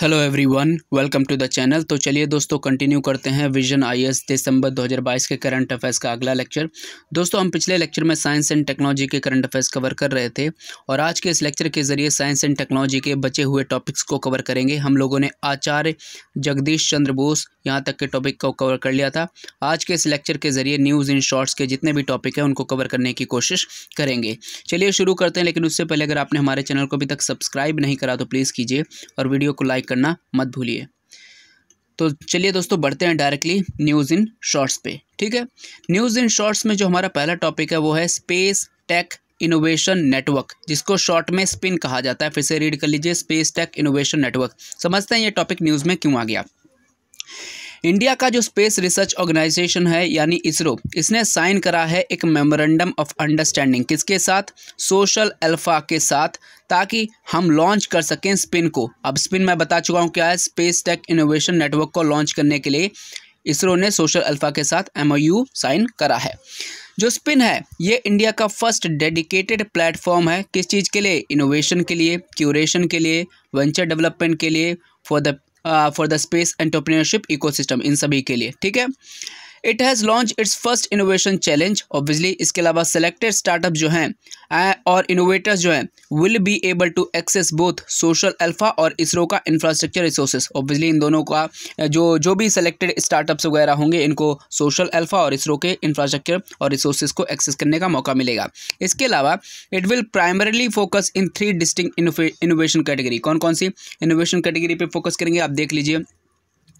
Hello everyone welcome to the channel तो चलिए दोस्तों कंटिन्यू करते हैं विजन आईएएस दिसंबर 2022 के करंट अफेयर्स का अगला लेक्चर दोस्तों हम पिछले लेक्चर में साइंस एंड टेक्नोलॉजी के करंट अफेयर्स कवर कर रहे थे और आज के इस लेक्चर के ज़रिए साइंस एंड टेक्नोलॉजी के बचे हुए टॉपिक्स को कवर करेंगे हम लोगों ने आचार्य जगदीश चंद्र बोस यहाँ तक के टॉपिक को कवर कर लिया था आज के इस लेक्चर के ज़रिए न्यूज़ इन शॉर्ट्स के जितने भी टॉपिक हैं उनको कवर करने की कोशिश करेंगे चलिए शुरू करते हैं लेकिन उससे पहले अगर आपने हमारे चैनल को अभी तक सब्सक्राइब नहीं करा तो प्लीज़ कीजिए और वीडियो को लाइक करना मत भूलिए तो चलिए दोस्तों बढ़ते हैं डायरेक्टली न्यूज़ इन शॉर्ट्स पे ठीक है न्यूज़ इन शॉर्ट्स में जो हमारा पहला टॉपिक है वो है स्पेस टेक इनोवेशन नेटवर्क जिसको शॉर्ट में स्पिन कहा जाता है फिर से रीड कर लीजिए स्पेस टेक इनोवेशन नेटवर्क समझते हैं ये टॉपिक न्यूज़ में क्यों आ गया इंडिया का जो स्पेस रिसर्च ऑर्गेनाइजेशन है यानी इसरो इसने साइन करा है एक मेमोरेंडम ऑफ अंडरस्टैंडिंग किसके साथ सोशल अल्फा के साथ ताकि हम लॉन्च कर सकें स्पिन को अब स्पिन मैं बता चुका हूँ क्या है स्पेस टेक इनोवेशन नेटवर्क को लॉन्च करने के लिए इसरो ने सोशल अल्फा के साथ एम साइन करा है जो स्पिन है ये इंडिया का फर्स्ट डेडिकेटेड प्लेटफॉर्म है किस चीज़ के लिए इनोवेशन के लिए क्यूरेशन के लिए वेंचर डेवलपमेंट के लिए for the for the space entrepreneurship ecosystem इन सभी के लिए ठीक है it has launch its first innovation challenge obviously इसके अलावा सेलेक्टेड स्टार्टअप जो हैं और इनोवेटर्स जो हैं will be able to access both social alpha और इसरो का इंफ्रास्ट्रक्चर रिसोर्सेज ऑब्वियसली इन दोनों का जो जो भी सेलेक्टेड स्टार्टअप्स वगैरह होंगे इनको सोशल अल्फा और इसरो के इंफ्रास्ट्रक्चर और रिसोर्सेज को एक्सेस करने का मौका मिलेगा इसके अलावा it will primarily focus in three distinct innovation category कौन कौन सी इनोवेशन कैटेगरी पर फोकस करेंगे आप देख लीजिए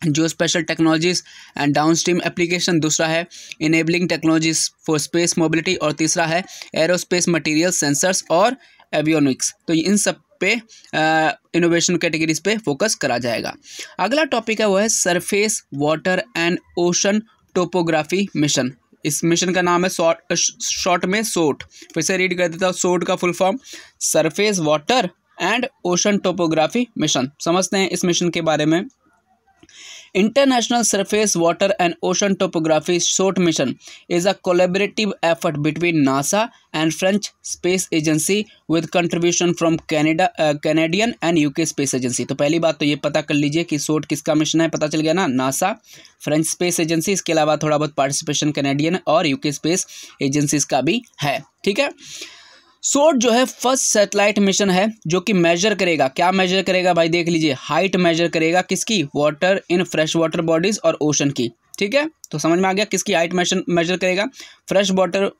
जो special technologies and downstream application दूसरा है enabling technologies for space mobility और तीसरा है एरोस्पेस मटेरियल सेंसर्स और एवियोनिक्स तो इन सब पे इनोवेशन कैटेगरीज पे फोकस करा जाएगा अगला टॉपिक है वो है surface water and ocean topography mission इस मिशन का नाम है शॉर्ट शॉर्ट में सोट फिर से रीड कर देता हूँ सोट का full form surface water and ocean topography mission समझते हैं इस मिशन के बारे में International Surface Water and Ocean Topography Short Mission is a collaborative effort between NASA and French Space Agency with contribution from Canada uh, Canadian and UK Space Agency तो पहली बात तो ये पता कर लीजिए कि शोट किसका मिशन है पता चल गया ना नासा फ्रेंच स्पेस एजेंसी इसके अलावा थोड़ा बहुत पार्टिसिपेशन कैनेडियन और यूके स्पेस एजेंसीज का भी है ठीक है सोट जो है फर्स्ट सेटेलाइट मिशन है जो कि मेजर करेगा क्या मेजर करेगा भाई देख लीजिए हाइट मेजर करेगा किसकी water in fresh water bodies और ओशन की ठीक है तो समझ में आ गया किसकी हाइट मेजर करेगा फ्रेश वाटर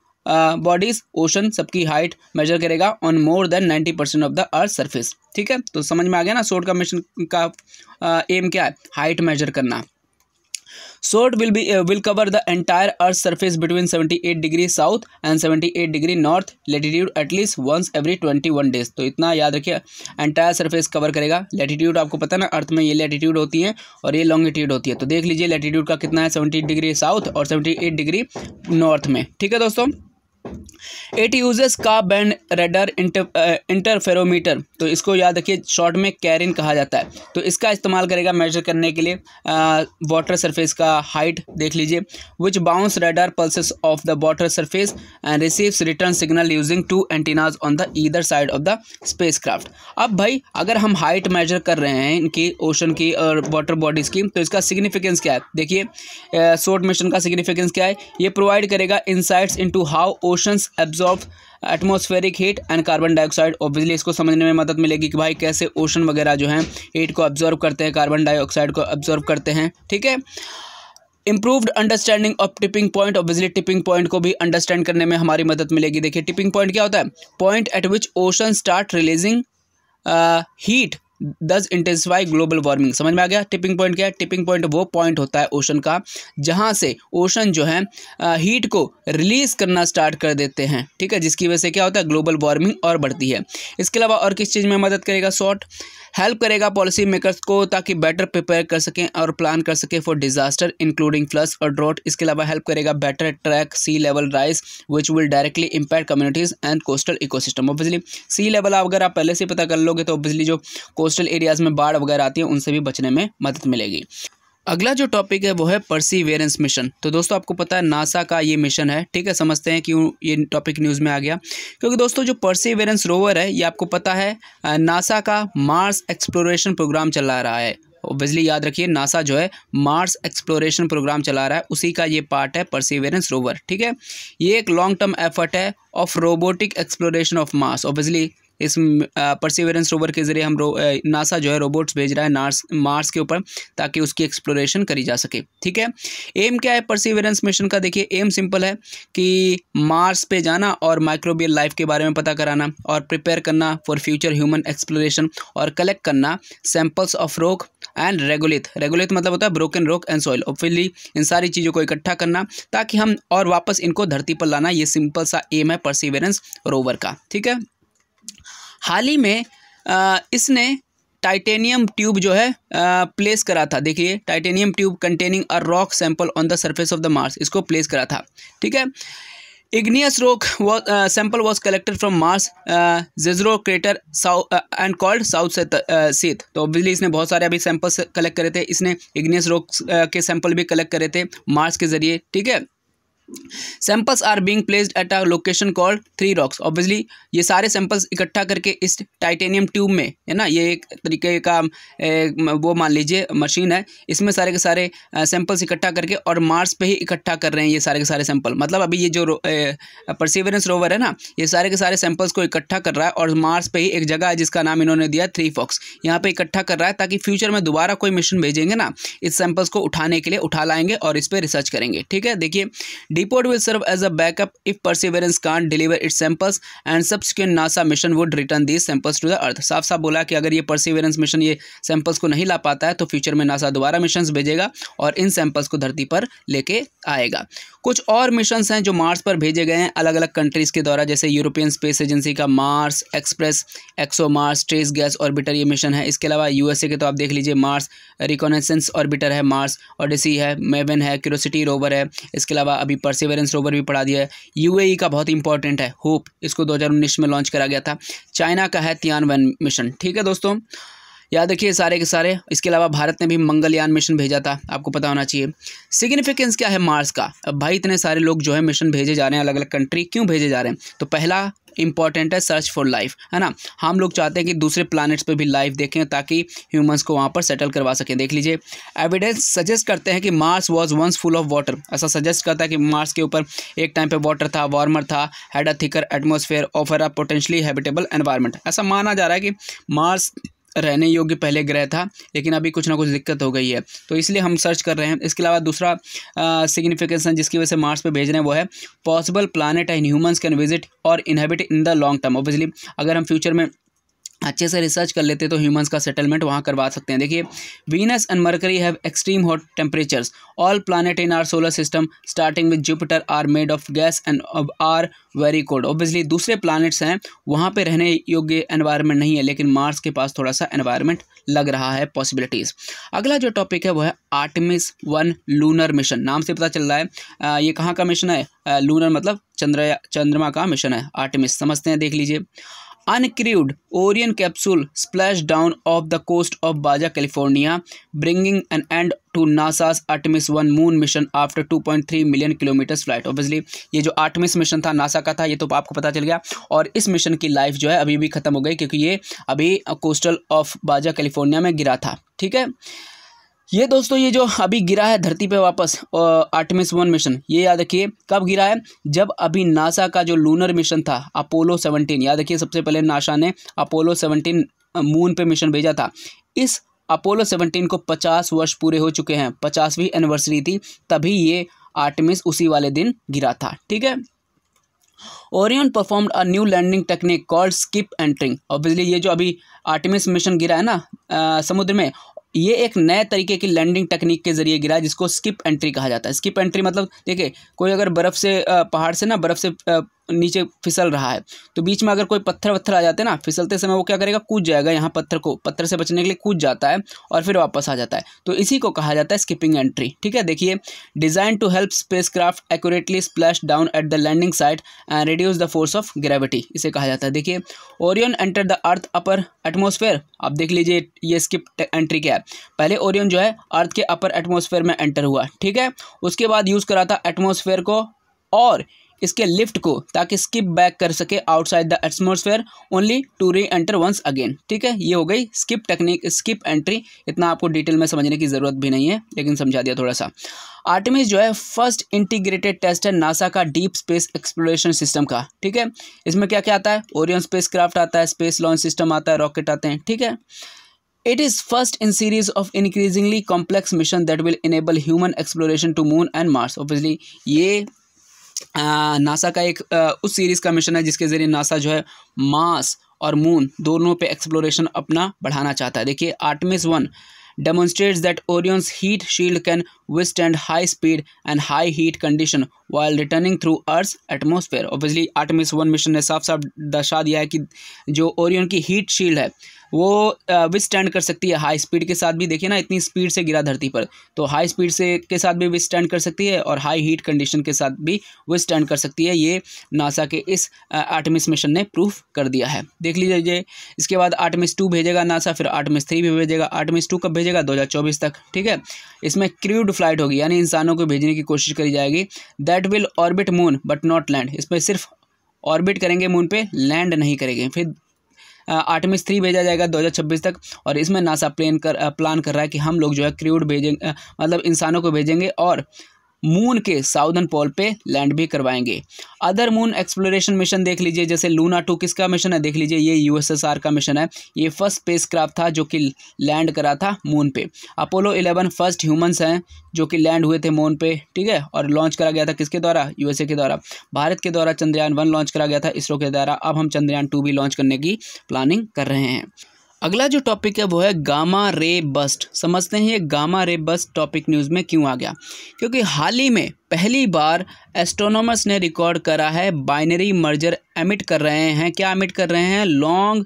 बॉडीज़ ओशन सबकी हाइट मेजर करेगा on more than ninety percent of the earth surface ठीक है तो समझ में आ गया ना सोट का मिशन का एम क्या है हाइट मेजर करना SWOT will be will cover the entire earth surface between seventy eight degree south and seventy eight degree north latitude at least once every twenty one days तो इतना याद रखिए एंटायर सर्फेस कवर करेगा latitude आपको पता ना अर्थ में ये लेटिट्यूड होती है और ये लॉन्गिट्यूड होती है तो देख लीजिए लेटिट्यूड का कितना है सेवेंटी डिग्री साउथ और सेवेंटी एट डिग्री नॉर्थ में ठीक है दोस्तों it uses Ka band radar interferometer तो इसको याद रखिए शॉर्ट में कैरिन कहा जाता है तो इसका इस्तेमाल करेगा मेजर करने के लिए वाटर uh, सरफेस का हाइट देख लीजिए which bounce radar pulses off the water surface and receives return signal using two antennas on the either side of the space अब भाई अगर हम हाइट मेजर कर रहे हैं इनकी ओशन की और वाटर बॉडीज़ की तो इसका सिग्निफिकेंस क्या है देखिए शॉर्ट uh, मिशन का सिग्निफिकेंस क्या है ये प्रोवाइड करेगा insights into how oceans absorb atmospheric heat and carbon dioxide obviously इसको समझने में मदद मिलेगी कि भाई कैसे ओशन वगैरह जो है हीट को ऑब्जॉर्व करते हैं कार्बन डाइऑक्साइड को ऑब्जॉर्व करते हैं ठीक है improved understanding of tipping point obviously tipping point को भी अंडरस्टैंड करने में हमारी मदद मिलेगी देखिए टिपिंग पॉइंट क्या होता है point at which ocean start releasing heat thus intensify global warming समझ में आ गया टिपिंग पॉइंट क्या है टिपिंग पॉइंट वो पॉइंट होता है ओशन का जहाँ से ओशन जो है हीट को रिलीज करना स्टार्ट कर देते हैं ठीक है जिसकी वजह से क्या होता है ग्लोबल वार्मिंग और बढ़ती है इसके अलावा और किस चीज़ में मदद करेगा शॉर्ट हेल्प करेगा पॉलिसी मेकर्स को ताकि बेटर प्रिपेयर कर सकें और प्लान कर सकें फॉर डिजास्टर इंक्लूडिंग फ्लस और ड्रॉट इसके अलावा हेल्प करेगा better track sea level rise which will directly impact communities and coastal ecosystem obviously sea level अगर आप पहले से पता कर लोगे तो ऑब्वियसली जो कोस्टल एरियाज़ में बाढ़ वगैरह आती है उनसे भी बचने में मदद मिलेगी अगला जो टॉपिक है वो है परसीवेरेंस मिशन तो दोस्तों आपको पता है नासा का ये मिशन है ठीक है समझते हैं क्यों ये टॉपिक न्यूज़ में आ गया क्योंकि दोस्तों जो परसीवेरेंस रोवर है ये आपको पता है नासा का मार्स एक्सप्लोरेशन प्रोग्राम चला रहा है ओबियसली याद रखिए नासा जो है मार्स एक्सप्लोरेशन प्रोग्राम चला रहा है उसी का ये पार्ट है परसीवेरेंस रोवर ठीक है ये एक लॉन्ग टर्म एफर्ट है of robotic exploration of Mars obviously इस परसिवरेंस रोवर के ज़रिए हम रो नासा जो है रोबोट्स भेज रहा है नार्स मार्स के ऊपर ताकि उसकी एक्सप्लोरेशन करी जा सके ठीक है एम क्या है परसिवरेंस मिशन का देखिए एम सिंपल है कि मार्स पे जाना और माइक्रोबियल लाइफ के बारे में पता कराना और प्रिपेयर करना फॉर फ्यूचर ह्यूमन एक्सप्लोरेशन और कलेक्ट करना samples of rock and regulate regulate मतलब होता है ब्रोकन रोक एंड सॉइल ऑफिली इन सारी चीज़ों को इकट्ठा करना ताकि हम और वापस इनको धरती पर लाना ये सिंपल सा एम है परसिवरेंस रोवर का ठीक है हाल ही में आ, इसने टाइटेनियम ट्यूब जो है आ, प्लेस करा था देखिए titanium tube containing a rock sample on the surface of the Mars इसको प्लेस करा था ठीक है igneous rock was, sample was collected from Mars Mars crater and called south uh, and तो ऑब्वियसली इसने बहुत सारे अभी सैंपल्स कलेक्ट करे थे इसने इग्नियस रॉक के सैंपल भी कलेक्ट करे थे मार्स के जरिए ठीक है samples are being placed at a location called three rocks obviously ये सारे सैंपल्स इकट्ठा करके इस टाइटेनियम ट्यूब में है ना ये एक तरीके का वो मान लीजिए मशीन है इसमें सारे के सारे सैंपल्स इकट्ठा करके और मार्स पे ही इकट्ठा कर रहे हैं ये सारे के सारे सैंपल मतलब अभी ये जो परसिवरेंस रोवर है ना ये सारे के सारे सैंपल्स को इकट्ठा कर रहा है और मार्स पर ही एक जगह है जिसका नाम इन्होंने दिया थ्री फॉक्स यहाँ पर इकट्ठा कर रहा है ताकि फ्यूचर में दोबारा कोई मिशन भेजेंगे ना इस सैंपल्स को उठाने के लिए उठा लाएंगे और इस पर रिसर्च करेंगे ठीक है देखिए Depot will serve as a backup if Perseverance can't deliver its samples and subsequent NASA mission would return these samples to the Earth. साफ साफ बोला कि अगर ये Perseverance मिशन ये सैंपल्स को नहीं ला पाता है तो फ्यूचर में नासा दोबारा मिशन भेजेगा और इन सैंपल्स को धरती पर लेके आएगा कुछ और मिशन हैं जो मार्स पर भेजे गए हैं अलग अलग कंट्रीज़ के द्वारा जैसे यूरोपियन स्पेस एजेंसी का Mars Express ExoMars Trace Gas Orbiter ये मिशन है इसके अलावा यूएसए के तो आप देख लीजिए मार्स रिकोनेसेंस ऑर्बिटर है मार्स ओडिसी है मेवन है क्यूरोसिटी रोवर है इसके अलावा अभी परसिवेरेंस रोवर भी पढ़ा दिया है यू का बहुत इंपॉर्टेंट है होप इसको दो में लॉन्च करा गया था चाइना का है तियान मिशन ठीक है दोस्तों याद रखिए सारे के सारे इसके अलावा भारत ने भी मंगलयान मिशन भेजा था आपको पता होना चाहिए सिग्निफिकेंस क्या है मार्स का अब भाई इतने सारे लोग जो है मिशन भेजे जा रहे हैं अलग अलग कंट्री क्यों भेजे जा रहे हैं तो पहला इंपॉर्टेंट है सर्च फॉर लाइफ है ना हम लोग चाहते हैं कि दूसरे प्लानट्स पर भी लाइफ देखें ताकि ह्यूमंस को वहाँ पर सेटल करवा सकें देख लीजिए एविडेंस सजेस्ट करते हैं कि Mars was once full of water ऐसा सजेस्ट करता है कि मार्स के ऊपर एक टाइम पर वाटर था वार्मर था had a thicker atmosphere offer a potentially habitable environment ऐसा माना जा रहा है कि मार्स रहने योग्य पहले ग्रह था लेकिन अभी कुछ ना कुछ दिक्कत हो गई है तो इसलिए हम सर्च कर रहे हैं इसके अलावा दूसरा सिग्निफिकेशन जिसकी वजह से मार्स पे भेज रहे हैं वो है possible planet and humans can visit और inhabit in the long term obviously अगर हम फ्यूचर में अच्छे से रिसर्च कर लेते तो ह्यूमंस का सेटलमेंट वहाँ करवा सकते हैं देखिए Venus and Mercury have extreme hot temperatures all planet in our solar system starting with Jupiter are made of gas and are very cold obviously दूसरे प्लानट्स हैं वहाँ पे रहने योग्य एनवायरनमेंट नहीं है लेकिन मार्स के पास थोड़ा सा एनवायरनमेंट लग रहा है पॉसिबिलिटीज़ अगला जो टॉपिक है वो है आर्टमिस वन लूनर मिशन नाम से पता चल रहा है आ, ये कहाँ का मिशन है आ, लूनर मतलब चंद्र चंद्रमा का मिशन है आर्टमिस समझते हैं देख लीजिए uncrewed Orion capsule splash down off the coast of Baja California bringing an end to NASA's Artemis one moon mission after 2.3 million kilometers flight obviously ये जो आर्टमिस मिशन था नासा का था ये तो आपको पता चल गया और इस मिशन की लाइफ जो है अभी भी ख़त्म हो गई क्योंकि ये अभी कोस्टल ऑफ बाजा कैलिफोर्निया में गिरा था ठीक है ये दोस्तों ये जो अभी गिरा है धरती पे वापस आर्टमिस वन मिशन ये याद रखिए कब गिरा है जब अभी नासा का जो लूनर मिशन था अपोलो सेवनटीन याद रखिए सबसे पहले नासा ने अपोलो सेवनटीन मून पे मिशन भेजा था इस अपोलो सेवनटीन को पचास वर्ष पूरे हो चुके हैं पचासवीं एनिवर्सरी थी तभी ये आर्टमिस उसी वाले दिन गिरा था ठीक है Orion perform a new landing technique called skip entering obviously ये जो अभी आर्टिमिस मिशन गिरा है ना आ, समुद्र में ये एक नए तरीके की लैंडिंग टेक्निक के जरिए गिरा जिसको स्किप एंट्री कहा जाता है स्किप एंट्री मतलब देखिए कोई अगर बर्फ़ से पहाड़ से ना बर्फ़ से नीचे फिसल रहा है तो बीच में अगर कोई पत्थर वत्थर आ जाते हैं ना फिसलते समय वो क्या करेगा कूद जाएगा यहाँ पत्थर को पत्थर से बचने के लिए कूद जाता है और फिर वापस आ जाता है तो इसी को कहा जाता है स्किपिंग एंट्री ठीक है देखिए design to help spacecraft accurately splash down at the landing site and reduce the force of gravity इसे कहा जाता है देखिए Orion enter the earth upper atmosphere आप देख लीजिए ये स्किप एंट्री क्या है पहले ओरियन जो है अर्थ के अपर एटमोसफेयर में एंटर हुआ ठीक है उसके बाद यूज़ करा था एटमोसफेयर को और इसके लिफ्ट को ताकि स्किप बैक कर सके outside the atmosphere only to reenter once again ठीक है ये हो गई स्किप टेक्निक स्किप एंट्री इतना आपको डिटेल में समझने की ज़रूरत भी नहीं है लेकिन समझा दिया थोड़ा सा आर्टिमिस जो है फर्स्ट इंटीग्रेटेड टेस्ट है नासा का डीप स्पेस एक्सप्लोरेशन सिस्टम का ठीक है इसमें क्या क्या आता है ओरियन स्पेस क्राफ्ट आता है स्पेस लॉन्च सिस्टम आता है रॉकेट आते हैं ठीक है it is first in series of increasingly complex mission that will enable human exploration to moon and Mars obviously ये नासा का एक उस सीरीज़ का मिशन है जिसके ज़रिए नासा जो है मास और मून दोनों पे एक्सप्लोरेशन अपना बढ़ाना चाहता है देखिए Artemis one demonstrates that Orion's heat shield can withstand high speed and high heat condition while returning through earth atmosphere obviously Artemis one mission ने साफ साफ दर्शा दिया है कि जो ओरियन की हीट शील्ड है वो विस्टैंड कर सकती है हाई स्पीड के साथ भी देखिए ना इतनी स्पीड से गिरा धरती पर तो हाई स्पीड से के साथ भी विस्टैंड कर सकती है और हाई हीट कंडीशन के साथ भी विस्टैंड कर सकती है ये नासा के इस आर्टमिस मिशन ने प्रूफ कर दिया है देख लीजिए इसके बाद आर्टमिस टू भेजेगा नासा फिर आर्टमिस थ्री भी भेजेगा आर्टमिस टू कब भेजेगा दो तक ठीक है इसमें क्रूड फ्लाइट होगी यानी इंसानों को भेजने की कोशिश करी जाएगी that will orbit moon but not land इसमें सिर्फ ऑर्बिट करेंगे मून पे लैंड नहीं करेंगे फिर आर्टमिस थ्री भेजा जाएगा 2026 तक और इसमें नासा प्लान कर प्लान कर रहा है कि हम लोग जो है क्रूड भेजें मतलब इंसानों को भेजेंगे और मून के साउदर्न पोल पे लैंड भी करवाएंगे अदर मून एक्सप्लोरेशन मिशन देख लीजिए जैसे लूना टू किसका मिशन है देख लीजिए ये यूएसएसआर का मिशन है ये फर्स्ट स्पेस क्राफ्ट था जो कि लैंड करा था मून पे अपोलो इलेवन फर्स्ट ह्यूमंस हैं जो कि लैंड हुए थे मून पे ठीक है और लॉन्च करा गया था किसके द्वारा यूएसए के द्वारा भारत के द्वारा चंद्रयान वन लॉन्च करा गया था इसरो के द्वारा अब हम चंद्रयान टू भी लॉन्च करने की प्लानिंग कर रहे हैं अगला जो टॉपिक है वो है गामा रे बस्ट समझते हैं ये gamma ray bast topic news में क्यों आ गया क्योंकि हाल ही में पहली बार एस्ट्रोनॉमर्स ने रिकॉर्ड करा है बाइनरी मर्जर एमिट कर रहे हैं क्या एमिट कर रहे हैं long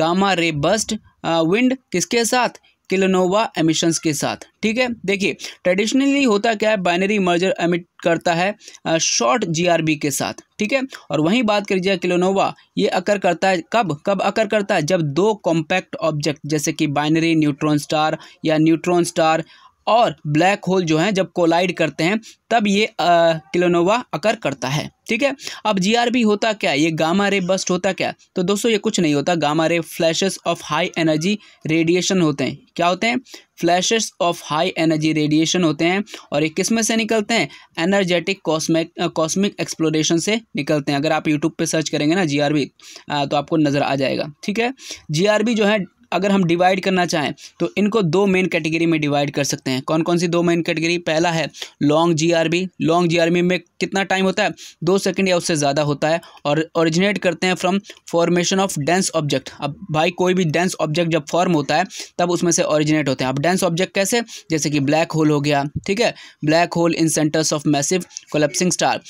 gamma ray burst wind uh, किसके साथ किलोनोवा एमिशंस के साथ ठीक है देखिए ट्रेडिशनली होता क्या है बाइनरी मर्जर एमिट करता है शॉर्ट जीआरबी के साथ ठीक है और वहीं बात करिए किलोनोवा ये अकर करता है कब कब अकर करता है जब दो कॉम्पैक्ट ऑब्जेक्ट जैसे कि बाइनरी न्यूट्रॉन स्टार या न्यूट्रॉन स्टार और ब्लैक होल जो हैं जब कोलाइड करते हैं तब ये किलोनोवा अकर करता है ठीक है अब जीआरबी होता क्या ये गामा रे बस्ट होता क्या तो दोस्तों ये कुछ नहीं होता gamma ray flashes of high energy radiation होते हैं क्या होते हैं flashes of high energy radiation होते हैं और ये किस में से निकलते हैं एनर्जेटिक कॉस्मिक कॉस्मिक एक्सप्लोरेशन से निकलते हैं अगर आप यूट्यूब पर सर्च करेंगे ना जी तो आपको नज़र आ जाएगा ठीक है जी जो है अगर हम डिवाइड करना चाहें तो इनको दो मेन कैटेगरी में डिवाइड कर सकते हैं कौन कौन सी दो मेन कैटेगरी पहला है लॉन्ग जीआरबी लॉन्ग जीआरबी में कितना टाइम होता है दो सेकंड या उससे ज़्यादा होता है और ओरिजिनेट करते हैं from formation of dense object अब भाई कोई भी डेंस ऑब्जेक्ट जब फॉर्म होता है तब उसमें से ओरिजिनेट होते हैं अब डेंस ऑब्जेक्ट कैसे जैसे कि ब्लैक होल हो गया ठीक है black hole in centers of massive collapsing star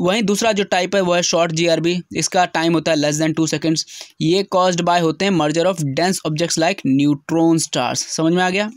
वहीं दूसरा जो टाइप है वो है शॉर्ट जीआरबी इसका टाइम होता है लेस देन टू सेकेंड्स ये कॉज्ड बाय होते हैं merger of dense objects like neutron stars समझ में आ गया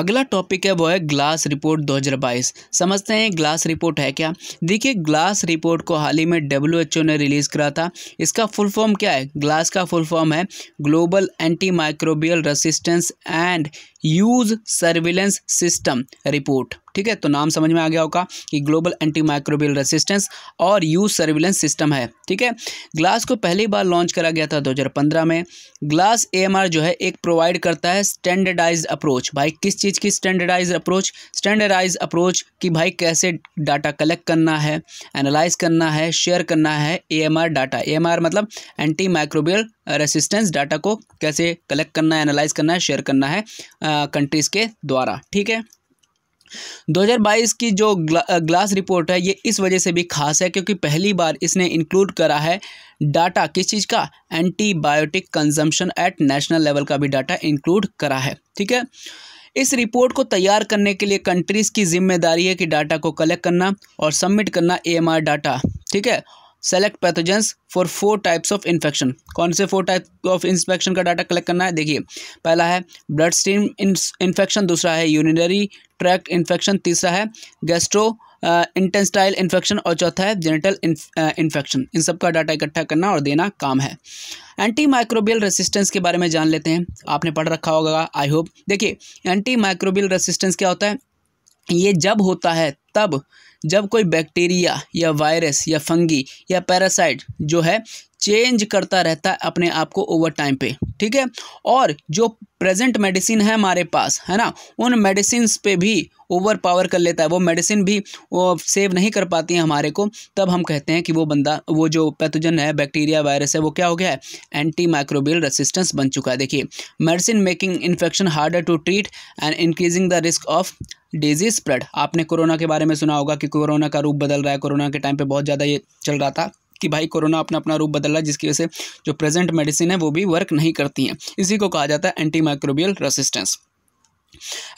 अगला टॉपिक है वो है ग्लास रिपोर्ट 2022 समझते हैं ग्लास रिपोर्ट है क्या देखिए ग्लास रिपोर्ट को हाल ही में डब्ल्यू ने रिलीज़ करा था इसका फुल फॉर्म क्या है ग्लास का फुल फॉर्म है global antimicrobial resistance and use surveillance system report ठीक है तो नाम समझ में आ गया होगा कि ग्लोबल एंटी माइक्रोबियल रेसिस्टेंस और यूज सर्विलेंस सिस्टम है ठीक है ग्लास को पहली बार लॉन्च करा गया था 2015 में ग्लास एएमआर जो है एक प्रोवाइड करता है स्टैंडर्डाइज्ड अप्रोच भाई किस चीज़ की स्टैंडर्डाइज अप्रोच स्टैंडर्डाइज अप्रोच कि भाई कैसे डाटा कलेक्ट करना है एनालाइज करना है शेयर करना है ए डाटा ए मतलब एंटी माइक्रोबियल रेसिस्टेंस डाटा को कैसे कलेक्ट करना है एनालाइज करना है शेयर करना है कंट्रीज़ के द्वारा ठीक है 2022 की जो ग्ला, ग्लास रिपोर्ट है ये इस वजह से भी खास है क्योंकि पहली बार इसने इंक्लूड करा है डाटा किस चीज़ का antibiotic consumption at national level का भी डाटा इंक्लूड करा है ठीक है इस रिपोर्ट को तैयार करने के लिए कंट्रीज़ की जिम्मेदारी है कि डाटा को कलेक्ट करना और सबमिट करना एएमआर डाटा ठीक है select pathogens for four types of infection कौन से फोर टाइप ऑफ इंस्पेक्शन का डाटा कलेक्ट करना है देखिए पहला है ब्लड स्ट्रीम इन्फेक्शन दूसरा है यूरिनरी ट्रैक्ट इन्फेक्शन तीसरा है गैस्ट्रो इंटेस्टाइल इन्फेक्शन और चौथा है जेनेटल इन्फेक्शन uh, इन सब का डाटा इकट्ठा करना और देना काम है एंटी माइक्रोबियल रेसिस्टेंस के बारे में जान लेते हैं आपने पढ़ रखा होगा आई होप देखिए एंटी माइक्रोबियल रेसिस्टेंस क्या होता है ये जब होता है तब जब कोई बैक्टीरिया या वायरस या फंगी या पैरासाइट जो है चेंज करता रहता है अपने आप को ओवर टाइम पे ठीक है और जो प्रेजेंट मेडिसिन है हमारे पास है ना उन मेडिसिन पे भी ओवर पावर कर लेता है वो मेडिसिन भी वो सेव नहीं कर पाती है हमारे को तब हम कहते हैं कि वो बंदा वो जो पैथोजन है बैक्टीरिया वायरस है वो क्या हो गया है एंटी माइक्रोबियल रेसिस्टेंस बन चुका है देखिए medicine making infection harder to treat and increasing the risk of disease spread आपने कोरोना के बारे में सुना होगा कि कोरोना का रूप बदल रहा है कोरोना के टाइम पे बहुत ज़्यादा ये चल रहा था कि भाई कोरोना अपना अपना रूप बदल रहा है जिसकी वजह से जो प्रेजेंट मेडिसिन है वो भी वर्क नहीं करती हैं इसी को कहा जाता है antimicrobial resistance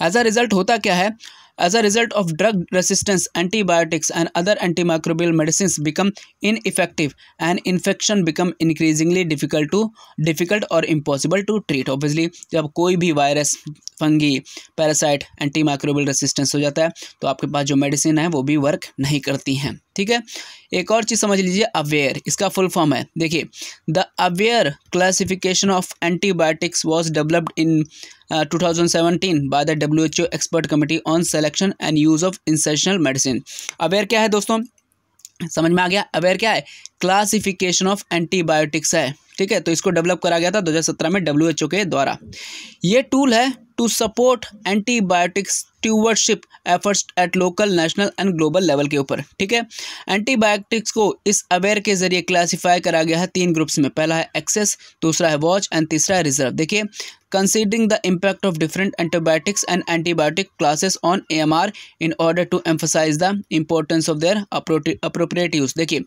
as a result होता क्या है As a result of drug resistance, antibiotics and other antimicrobial medicines become ineffective and infection become increasingly difficult to difficult or impossible to treat. Obviously, जब कोई भी virus fungi parasite antimicrobial resistance हो जाता है तो आपके पास जो मेडिसिन है वो भी वर्क नहीं करती हैं ठीक है एक और चीज़ समझ लीजिए अवेयर इसका फुल फॉर्म है देखिए the AWaRe classification of antibiotics was developed in 2017 by the W H O expert committee on selection and use of essential medicine AWaRe क्या है दोस्तों समझ में आ गया अवेयर क्या है क्लासिफिकेशन ऑफ एंटीबायोटिक्स है ठीक है तो इसको डेवलप करा गया था 2017 में डब्ल्यू के द्वारा ये टूल है to support antibiotics stewardship efforts at local national and global level के ऊपर ठीक है एंटीबायोटिक्स को इस अवेयर के जरिए क्लासिफाई करा गया है तीन ग्रुप्स में पहला है एक्सेस दूसरा है वॉच एंड तीसरा है रिजर्व देखिए considering the impact of different antibiotics and antibiotic classes on our in order to emphasize the importance of their appropriate use देखिए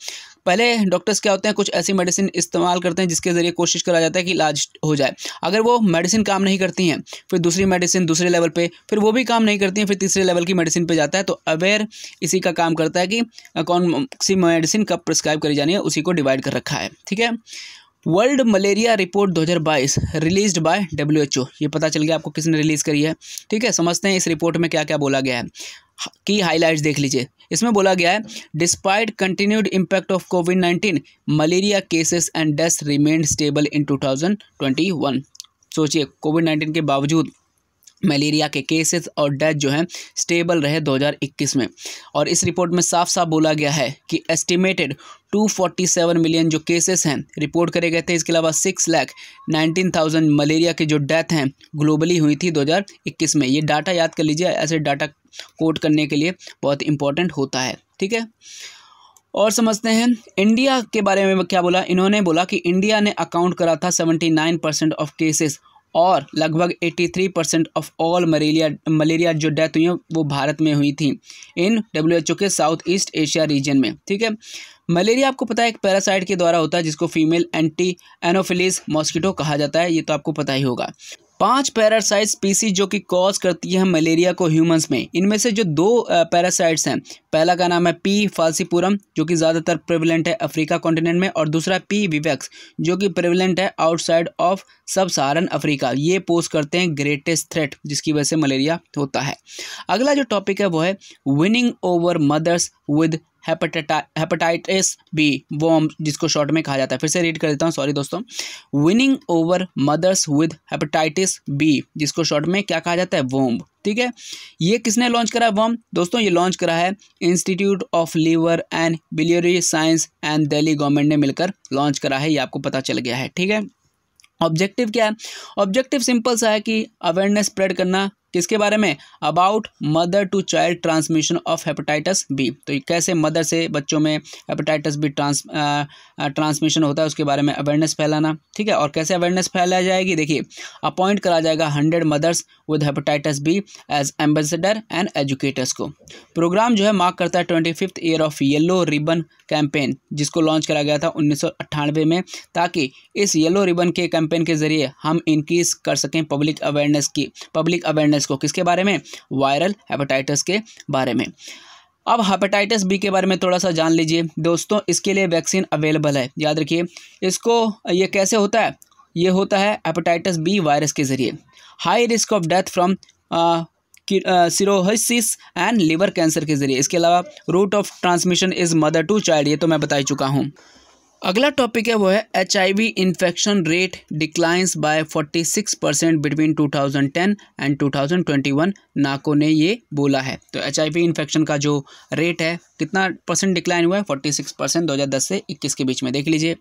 पहले डॉक्टर्स क्या होते हैं कुछ ऐसी मेडिसिन इस्तेमाल करते हैं जिसके ज़रिए कोशिश करा जाता है कि इलाज हो जाए अगर वो मेडिसिन काम नहीं करती हैं फिर दूसरी मेडिसिन दूसरे लेवल पर फिर वो भी काम नहीं करती हैं फिर तीसरे लेवल की मेडिसिन पर जाता है तो अवेयर इसी का काम करता है कि कौन सी मेडिसिन कब प्रिस्क्राइब करी जानी है उसी को डिवाइड कर रखा है ठीक है World Malaria Report 2022 released by W ये पता चल गया आपको किसने रिलीज़ करी है ठीक है समझते हैं इस रिपोर्ट में क्या क्या बोला गया है की हाईलाइट्स देख लीजिए इसमें बोला गया है despite continued impact of COVID nineteen malaria cases and death remain stable in two thousand twenty one सोचिए कोविड नाइन्टीन के बावजूद मलेरिया के केसेस और डेथ जो हैं स्टेबल रहे 2021 में और इस रिपोर्ट में साफ साफ बोला गया है कि एस्टिमेटेड 247 मिलियन जो केसेस हैं रिपोर्ट करे गए थे इसके अलावा 6 लाख 19,000 मलेरिया के जो डेथ हैं ग्लोबली हुई थी 2021 में ये डाटा याद कर लीजिए ऐसे डाटा कोट करने के लिए बहुत इंपॉर्टेंट होता है ठीक है और समझते हैं इंडिया के बारे में क्या बोला इन्होंने बोला कि इंडिया ने अकाउंट करा था seventy nine percent of cases और लगभग three percent of all malaria malaria जो डेथ हुई वो भारत में हुई थी इन डब्ल्यू के साउथ ईस्ट एशिया रीजन में ठीक है मलेरिया आपको पता है एक पैरासाइट के द्वारा होता है जिसको फीमेल एंटी एनोफिलिस मॉस्किटो कहा जाता है ये तो आपको पता ही होगा पांच पैरासाइट स्पीसीज जो कि कॉज करती है मलेरिया को ह्यूमंस में इनमें से जो दो पैरासाइट्स हैं पहला का नाम है पी फालसीपुरम जो कि ज़्यादातर प्रेविलेंट है अफ्रीका कॉन्टिनेंट में और दूसरा पी विवेक्स जो कि प्रेविलेंट है आउटसाइड ऑफ सब सहारन अफ्रीका ये पोस्ट करते हैं ग्रेटेस्ट थ्रेट जिसकी वजह से मलेरिया होता है अगला जो टॉपिक है वो है winning over mothers with hepatitis B womb जिसको शॉर्ट में कहा जाता है फिर से रीड कर देता हूँ सॉरी दोस्तों winning over mothers with hepatitis B जिसको शॉर्ट में क्या कहा जाता है वोम्ब ठीक है ये किसने लॉन्च करा है वॉम दोस्तों ये लॉन्च करा है Institute of Liver and Biliary Science and Delhi government ने मिलकर लॉन्च करा है ये आपको पता चल गया है ठीक है ऑब्जेक्टिव क्या है ऑब्जेक्टिव सिंपल सा है कि अवेयरनेस स्प्रेड करना किसके बारे में about mother to child transmission of hepatitis B तो कैसे मदर से बच्चों में हेपेटाइटिस बी ट्रांस ट्रांसमिशन होता है उसके बारे में अवेयरनेस फैलाना ठीक है और कैसे अवेयरनेस फैलाई जाएगी देखिए अपॉइंट करा जाएगा hundred mothers with hepatitis B as ambassador and educators को प्रोग्राम जो है मार्क करता है twenty fifth year of yellow ribbon campaign जिसको लॉन्च करा गया था उन्नीस में ताकि इस येलो रिबन के कैंपेन के जरिए हम इंक्रीज कर सकें पब्लिक अवेयरनेस की पब्लिक अवेयरनेस अवेयरनेस को किसके बारे में वायरल हेपेटाइटिस के बारे में अब हेपेटाइटिस बी के बारे में थोड़ा सा जान लीजिए दोस्तों इसके लिए वैक्सीन अवेलेबल है याद रखिए इसको ये कैसे होता है ये होता है हेपेटाइटिस बी वायरस के ज़रिए high risk of death from cirrhosis and liver cancer के ज़रिए इसके अलावा route of transmission is mother to child ये तो मैं बता ही चुका हूँ अगला टॉपिक है वो है H I V infection rate declines by forty six percent between two thousand ten and two thousand twenty one NACO ने ये बोला है तो एच आई वी इन्फेक्शन का जो रेट है कितना परसेंट डिक्लाइन हुआ है फोर्टी सिक्स परसेंट दो हज़ार दस से इक्कीस के बीच में देख लीजिए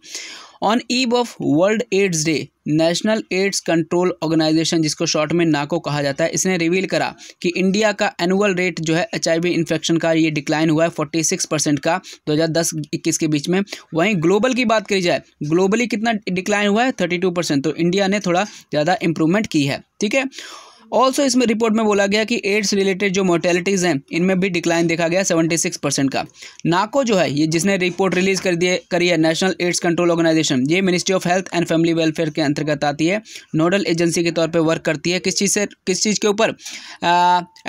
on eve of World AIDS Day National AIDS Control Organisation जिसको शॉर्ट में नाको कहा जाता है इसने रिवील करा कि इंडिया का एनुअल रेट जो है एच इन्फेक्शन का ये डिक्लाइन हुआ है फोर्टी परसेंट का दो हज़ार के बीच में वहीं ग्लोबल की बात करी जाए ग्लोबली कितना डिक्लाइन हुआ है थर्टी परसेंट तो इंडिया ने थोड़ा ज़्यादा इंप्रूवमेंट की है ठीक है ऑल्सो इसमें रिपोर्ट में बोला गया कि एड्स रिलेटेड जो मोर्टेलिटीज़ हैं इनमें भी डिक्लाइन देखा गया 76 परसेंट का नाको जो है ये जिसने रिपोर्ट रिलीज़ कर दिए करी है नेशनल एड्स कंट्रोल ऑर्गेनाइजेशन ये Ministry of Health and Family Welfare के अंतर्गत आती है नोडल एजेंसी के तौर पर वर्क करती है किस चीज़ से किस चीज़ के ऊपर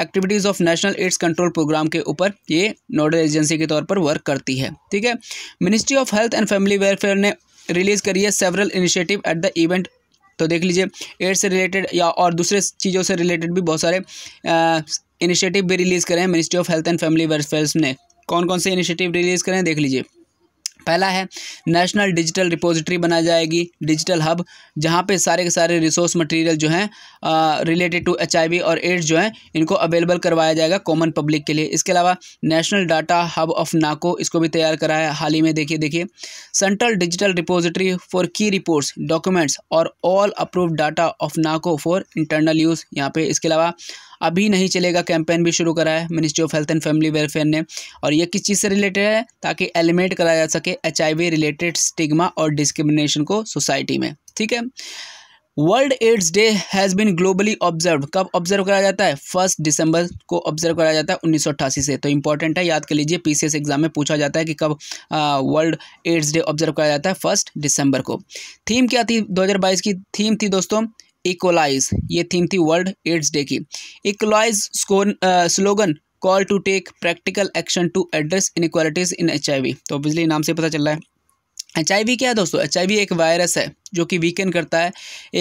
activities of National AIDS Control Programme के ऊपर ये नोडल एजेंसी के तौर पर वर्क करती है ठीक है ministry of Health and Family Welfare ने रिलीज़ करी है several initiative at the event तो देख लीजिए एड्स से रिलेटेड या और दूसरे चीज़ों से रिलेटेड भी बहुत सारे इनिशिएटिव भी रिलीज़ करें हैं Ministry of Health and Family Welfare's ने कौन कौन से इनिशिएटिव रिलीज़ करें देख लीजिए पहला है नेशनल डिजिटल रिपोजिटरी बनाई जाएगी डिजिटल हब जहाँ पे सारे के सारे रिसोर्स मटेरियल जो हैं रिलेटेड टू एच और एड्स जो हैं इनको अवेलेबल करवाया जाएगा कॉमन पब्लिक के लिए इसके अलावा National Data Hub of NACO इसको भी तैयार करा है हाल ही में देखिए देखिए सेंट्रल डिजिटल रिपोजिटरी फॉर की रिपोर्ट्स डॉक्यूमेंट्स और all approve data of NACO for internal use यहाँ पे इसके अलावा अभी नहीं चलेगा कैंपेन भी शुरू करा है ministry of Health and Family Welfare ने और ये किस चीज़ से रिलेटेड है ताकि एलिमेट कराया जा सके एच रिलेटेड स्टिग्मा और डिस्क्रिमिनेशन को सोसाइटी में ठीक है World AIDS Day has been globally observe कब ऑब्जर्व कराया जाता है फर्स्ट दिसंबर को ऑब्जर्व कराया जाता है उन्नीस से तो इंपॉर्टेंट है याद कर लीजिए पीसीएस एग्जाम में पूछा जाता है कि कब वर्ल्ड एड्स डे ऑब्जर्व कराया जाता है फर्स्ट दिसंबर को थीम क्या थी 2022 की थीम थी दोस्तों इक्वलाइज ये थीम थी वर्ल्ड एड्स डे की equalize slogan call to take practical action to address inequalities in H तो ऑब्वियसली नाम से पता चल रहा है एच क्या है दोस्तों एच एक वायरस है जो कि वीकेंड करता है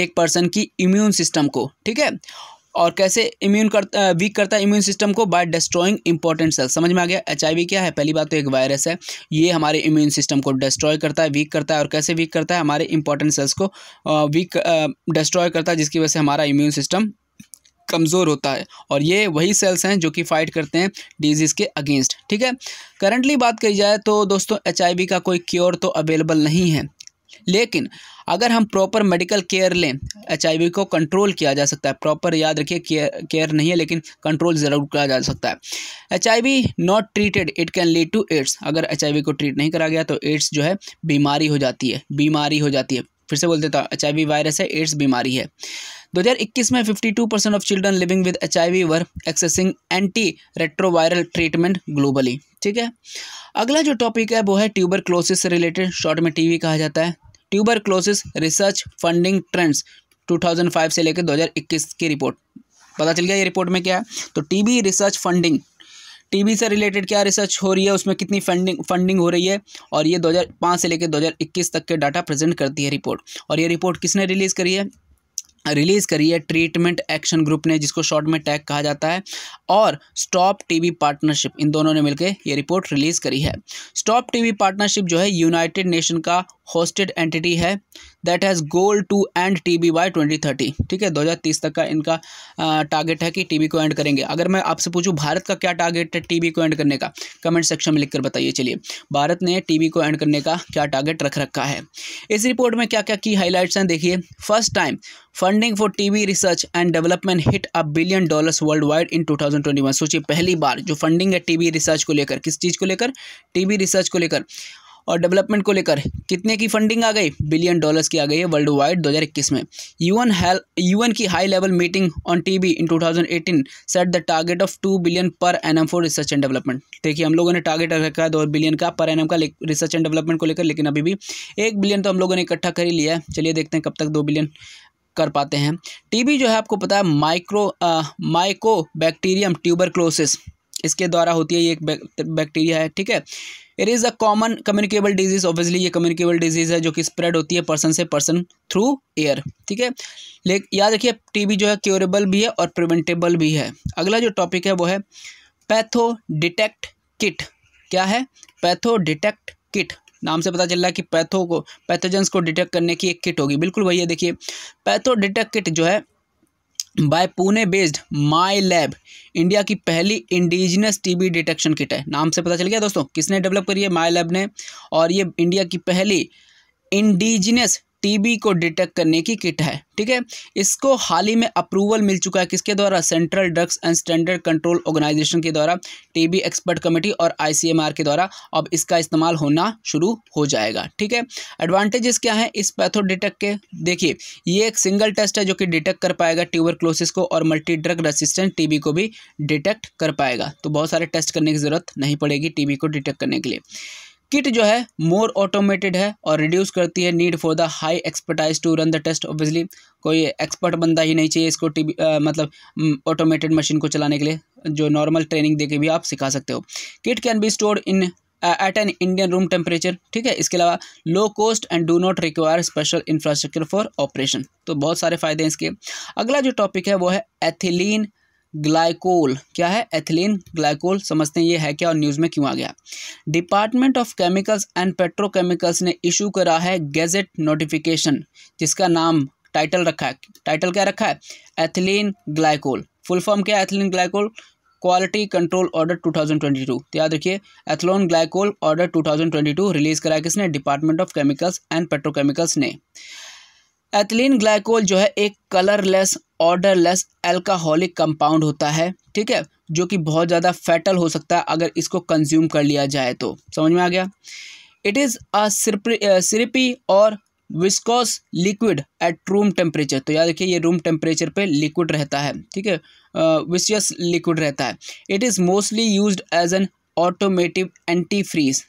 एक पर्सन की इम्यून सिस्टम को ठीक है और कैसे इम्यून कर वीक करता है इम्यून सिस्टम को बाय डिस्ट्रॉइंग इंपॉर्टेंट सेल्स समझ में आ गया एच क्या है पहली बात तो एक वायरस है ये हमारे इम्यून सिस्टम को डिस्ट्रॉय करता है वीक करता है और कैसे वीक करता है हमारे इंपॉर्टेंट सेल्स को वीक डिस्ट्रॉय करता है जिसकी वजह से हमारा इम्यून सिस्टम कमज़ोर होता है और ये वही सेल्स हैं जो कि फाइट करते हैं डिजीज़ के अगेंस्ट ठीक है करंटली बात करी जाए तो दोस्तों एच का कोई क्योर तो अवेलेबल नहीं है लेकिन अगर हम प्रॉपर मेडिकल केयर लें एच को कंट्रोल किया जा सकता है प्रॉपर याद रखिए केयर केयर नहीं है लेकिन कंट्रोल ज़रूर किया जा सकता है H not treated it can lead to AIDS अगर एच को ट्रीट नहीं करा गया तो एड्स जो है बीमारी हो जाती है बीमारी हो जाती है फिर से बोल देता हूँ एच वायरस है एड्स बीमारी है 2021 में 52 percent of children living with H I were accessing antiretroviral treatment globally ठीक है अगला जो टॉपिक है वो है ट्यूबर क्लोसिस से रिलेटेड शॉर्ट में टीवी कहा जाता है tuberculosis research funding trends 2005 से लेकर 2021 की रिपोर्ट पता चल गया ये रिपोर्ट में क्या है तो टीबी रिसर्च फंडिंग टीबी से रिलेटेड क्या रिसर्च हो रही है उसमें कितनी फंडिंग फंडिंग हो रही है और ये 2005 से लेकर 2021 तक के डाटा प्रेजेंट करती है रिपोर्ट और ये रिपोर्ट किसने रिलीज़ करी है रिलीज़ करी है ट्रीटमेंट एक्शन ग्रुप ने जिसको शॉर्ट में टैग कहा जाता है और स्टॉप टीवी पार्टनरशिप इन दोनों ने मिलकर ये रिपोर्ट रिलीज़ करी है स्टॉप टीवी पार्टनरशिप जो है यूनाइटेड नेशन का होस्टेड एंटिटी है that has goal to end T B by twenty thirty ठीक है दो हजार तीस तक का इनका टारगेट है कि टी बी को एंड करेंगे अगर मैं आपसे पूछूँ भारत का क्या टारगेट है टी बी को एंड करने का कमेंट सेक्शन में लिखकर बताइए चलिए भारत ने टी बी को एंड करने का क्या टारगेट रख रखा है इस रिपोर्ट में क्या क्या की हाईलाइट्स हैं देखिए first time funding for T B research and development hit a billion dollars worldwide in two thousand twenty one सोचिए पहली बार जो फंडिंग है टी बी रिसर्च को लेकर किस चीज़ को लेकर टी वी रिसर्च को लेकर और डेवलपमेंट को लेकर कितने की फंडिंग आ गई बिलियन डॉलर्स की आ गई है वर्ल्ड वाइड 2021 में यूएन हेल यूएन की high level meeting on TB in 2018 set the target of two billion per an for research and development देखिए हम लोगों ने टारगेट रखा है दो बिलियन का पर एन का रिसर्च एंड डेवलपमेंट को लेकर लेकिन अभी भी एक बिलियन तो हम लोगों ने इकट्ठा कर ही लिया है चलिए देखते हैं कब तक दो बिलियन कर पाते हैं टीबी जो है आपको पता है micro mycobacterium tuberculosis इसके द्वारा होती है ये एक बैक्टीरिया है ठीक है it is a common communicable disease obviously ये कम्युनिकेबल डिजीज़ है जो कि स्प्रेड होती है पर्सन से पर्सन थ्रू एयर ठीक है लेकिन याद रखिए टीबी जो है क्योरेबल भी है और प्रिवेंटेबल भी है अगला जो टॉपिक है वो है पैथो डिटेक्ट किट क्या है पैथो डिटेक्ट किट नाम से पता चल रहा है कि पैथो को पैथोजेंस को डिटेक्ट करने की एक किट होगी बिल्कुल भैया देखिए पैथो डिटेक्ट किट जो है by Pune based Mylab India की पहली इंडिजिनस टीबी डिटेक्शन किट है नाम से पता चल गया दोस्तों किसने डेवलप करी है माई लैब ने और ये इंडिया की पहली इंडिजिनस टीबी को डिटेक्ट करने की किट है ठीक है इसको हाल ही में अप्रूवल मिल चुका है किसके द्वारा Central Drugs and Standard Control Organisation के द्वारा टीबी एक्सपर्ट कमेटी और आईसीएमआर के द्वारा अब इसका इस्तेमाल होना शुरू हो जाएगा ठीक है एडवांटेजेस क्या है इस पैथो डिटेक्ट के देखिए ये एक सिंगल टेस्ट है जो कि डिटेक्ट कर पाएगा ट्यूबर क्लोसिस को और मल्टी ड्रग रेसिस्टेंट टी को भी डिटेक्ट कर पाएगा तो बहुत सारे टेस्ट करने की ज़रूरत नहीं पड़ेगी टी को डिटेक्ट करने के लिए किट जो है मोर ऑटोमेटेड है और रिड्यूस करती है need for the high expertise to run the test obviously कोई एक्सपर्ट बंदा ही नहीं चाहिए इसको टी आ, मतलब ऑटोमेटेड मशीन को चलाने के लिए जो नॉर्मल ट्रेनिंग देके भी आप सिखा सकते हो kit can be stored in at an Indian room temperature ठीक है इसके अलावा low cost and do not require special infrastructure for operation तो बहुत सारे फायदे हैं इसके अगला जो टॉपिक है वो है एथिलीन ग्लाइकोल क्या है एथिलीन ग्लाइकोल समझते हैं ये है क्या और न्यूज़ में क्यों आ गया Department of Chemicals and Petrochemicals ने इशू करा है गैजेट नोटिफिकेशन जिसका नाम टाइटल रखा है टाइटल क्या रखा है एथिलीन ग्लाइकोल फुल फॉर्म क्या है ethylene glycol quality control order 2022 तो याद रखिए एथलोन ग्लाइकोल ऑर्डर 2022 रिलीज कराया किसने Department of Chemicals and Petrochemicals ने एथिलीन ग्लाइकोल जो है एक कलरलेस ऑर्डरलेस एल्काहलिक कंपाउंड होता है ठीक है जो कि बहुत ज़्यादा फैटल हो सकता है अगर इसको कंज्यूम कर लिया जाए तो समझ में आ गया इट इज़ अ सिरपी और viscous liquid at room temperature तो याद रखिए ये रूम टेम्परेचर पे लिक्विड रहता है ठीक है विशियस uh, लिक्विड रहता है it is mostly use as an automotive antifreeze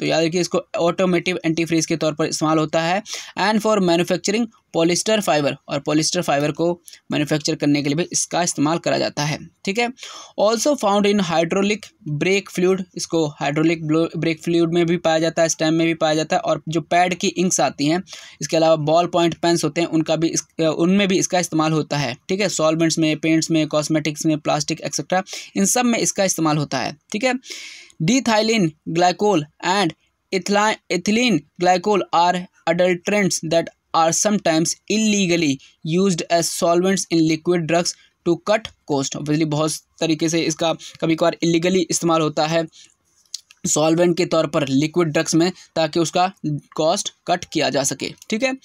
तो याद रखिए इसको ऑटोमेटिव एंटी फ्रीज के तौर पर इस्तेमाल होता है and for manufacturing polyester fibre और पॉलिस्टर फाइबर को मैन्युफैक्चर करने के लिए भी इसका इस्तेमाल करा जाता है ठीक है also found in hydraulic brake fluid इसको हाइड्रोलिक ब्रेक फ्लूड में भी पाया जाता है स्टेम में भी पाया जाता है और जो पैड की इंक्स आती हैं इसके अलावा बॉल पॉइंट पेंस होते हैं उनका भी इस, उनमें भी इसका इस्तेमाल होता है ठीक है सॉलमेंट्स में पेंट्स में कॉस्मेटिक्स में प्लास्टिक एक्सेट्रा इन सब में इसका इस्तेमाल होता है ठीक है diethylene glycol and ethylene glycol are adulterants that are sometimes illegally use as solvents in liquid drugs to cut cost obviously बहुत तरीके से इसका कभी कभार इलीगली इस्तेमाल होता है सॉल्वेंट के तौर पर लिक्विड ड्रग्स में ताकि उसका कॉस्ट कट किया जा सके ठीक है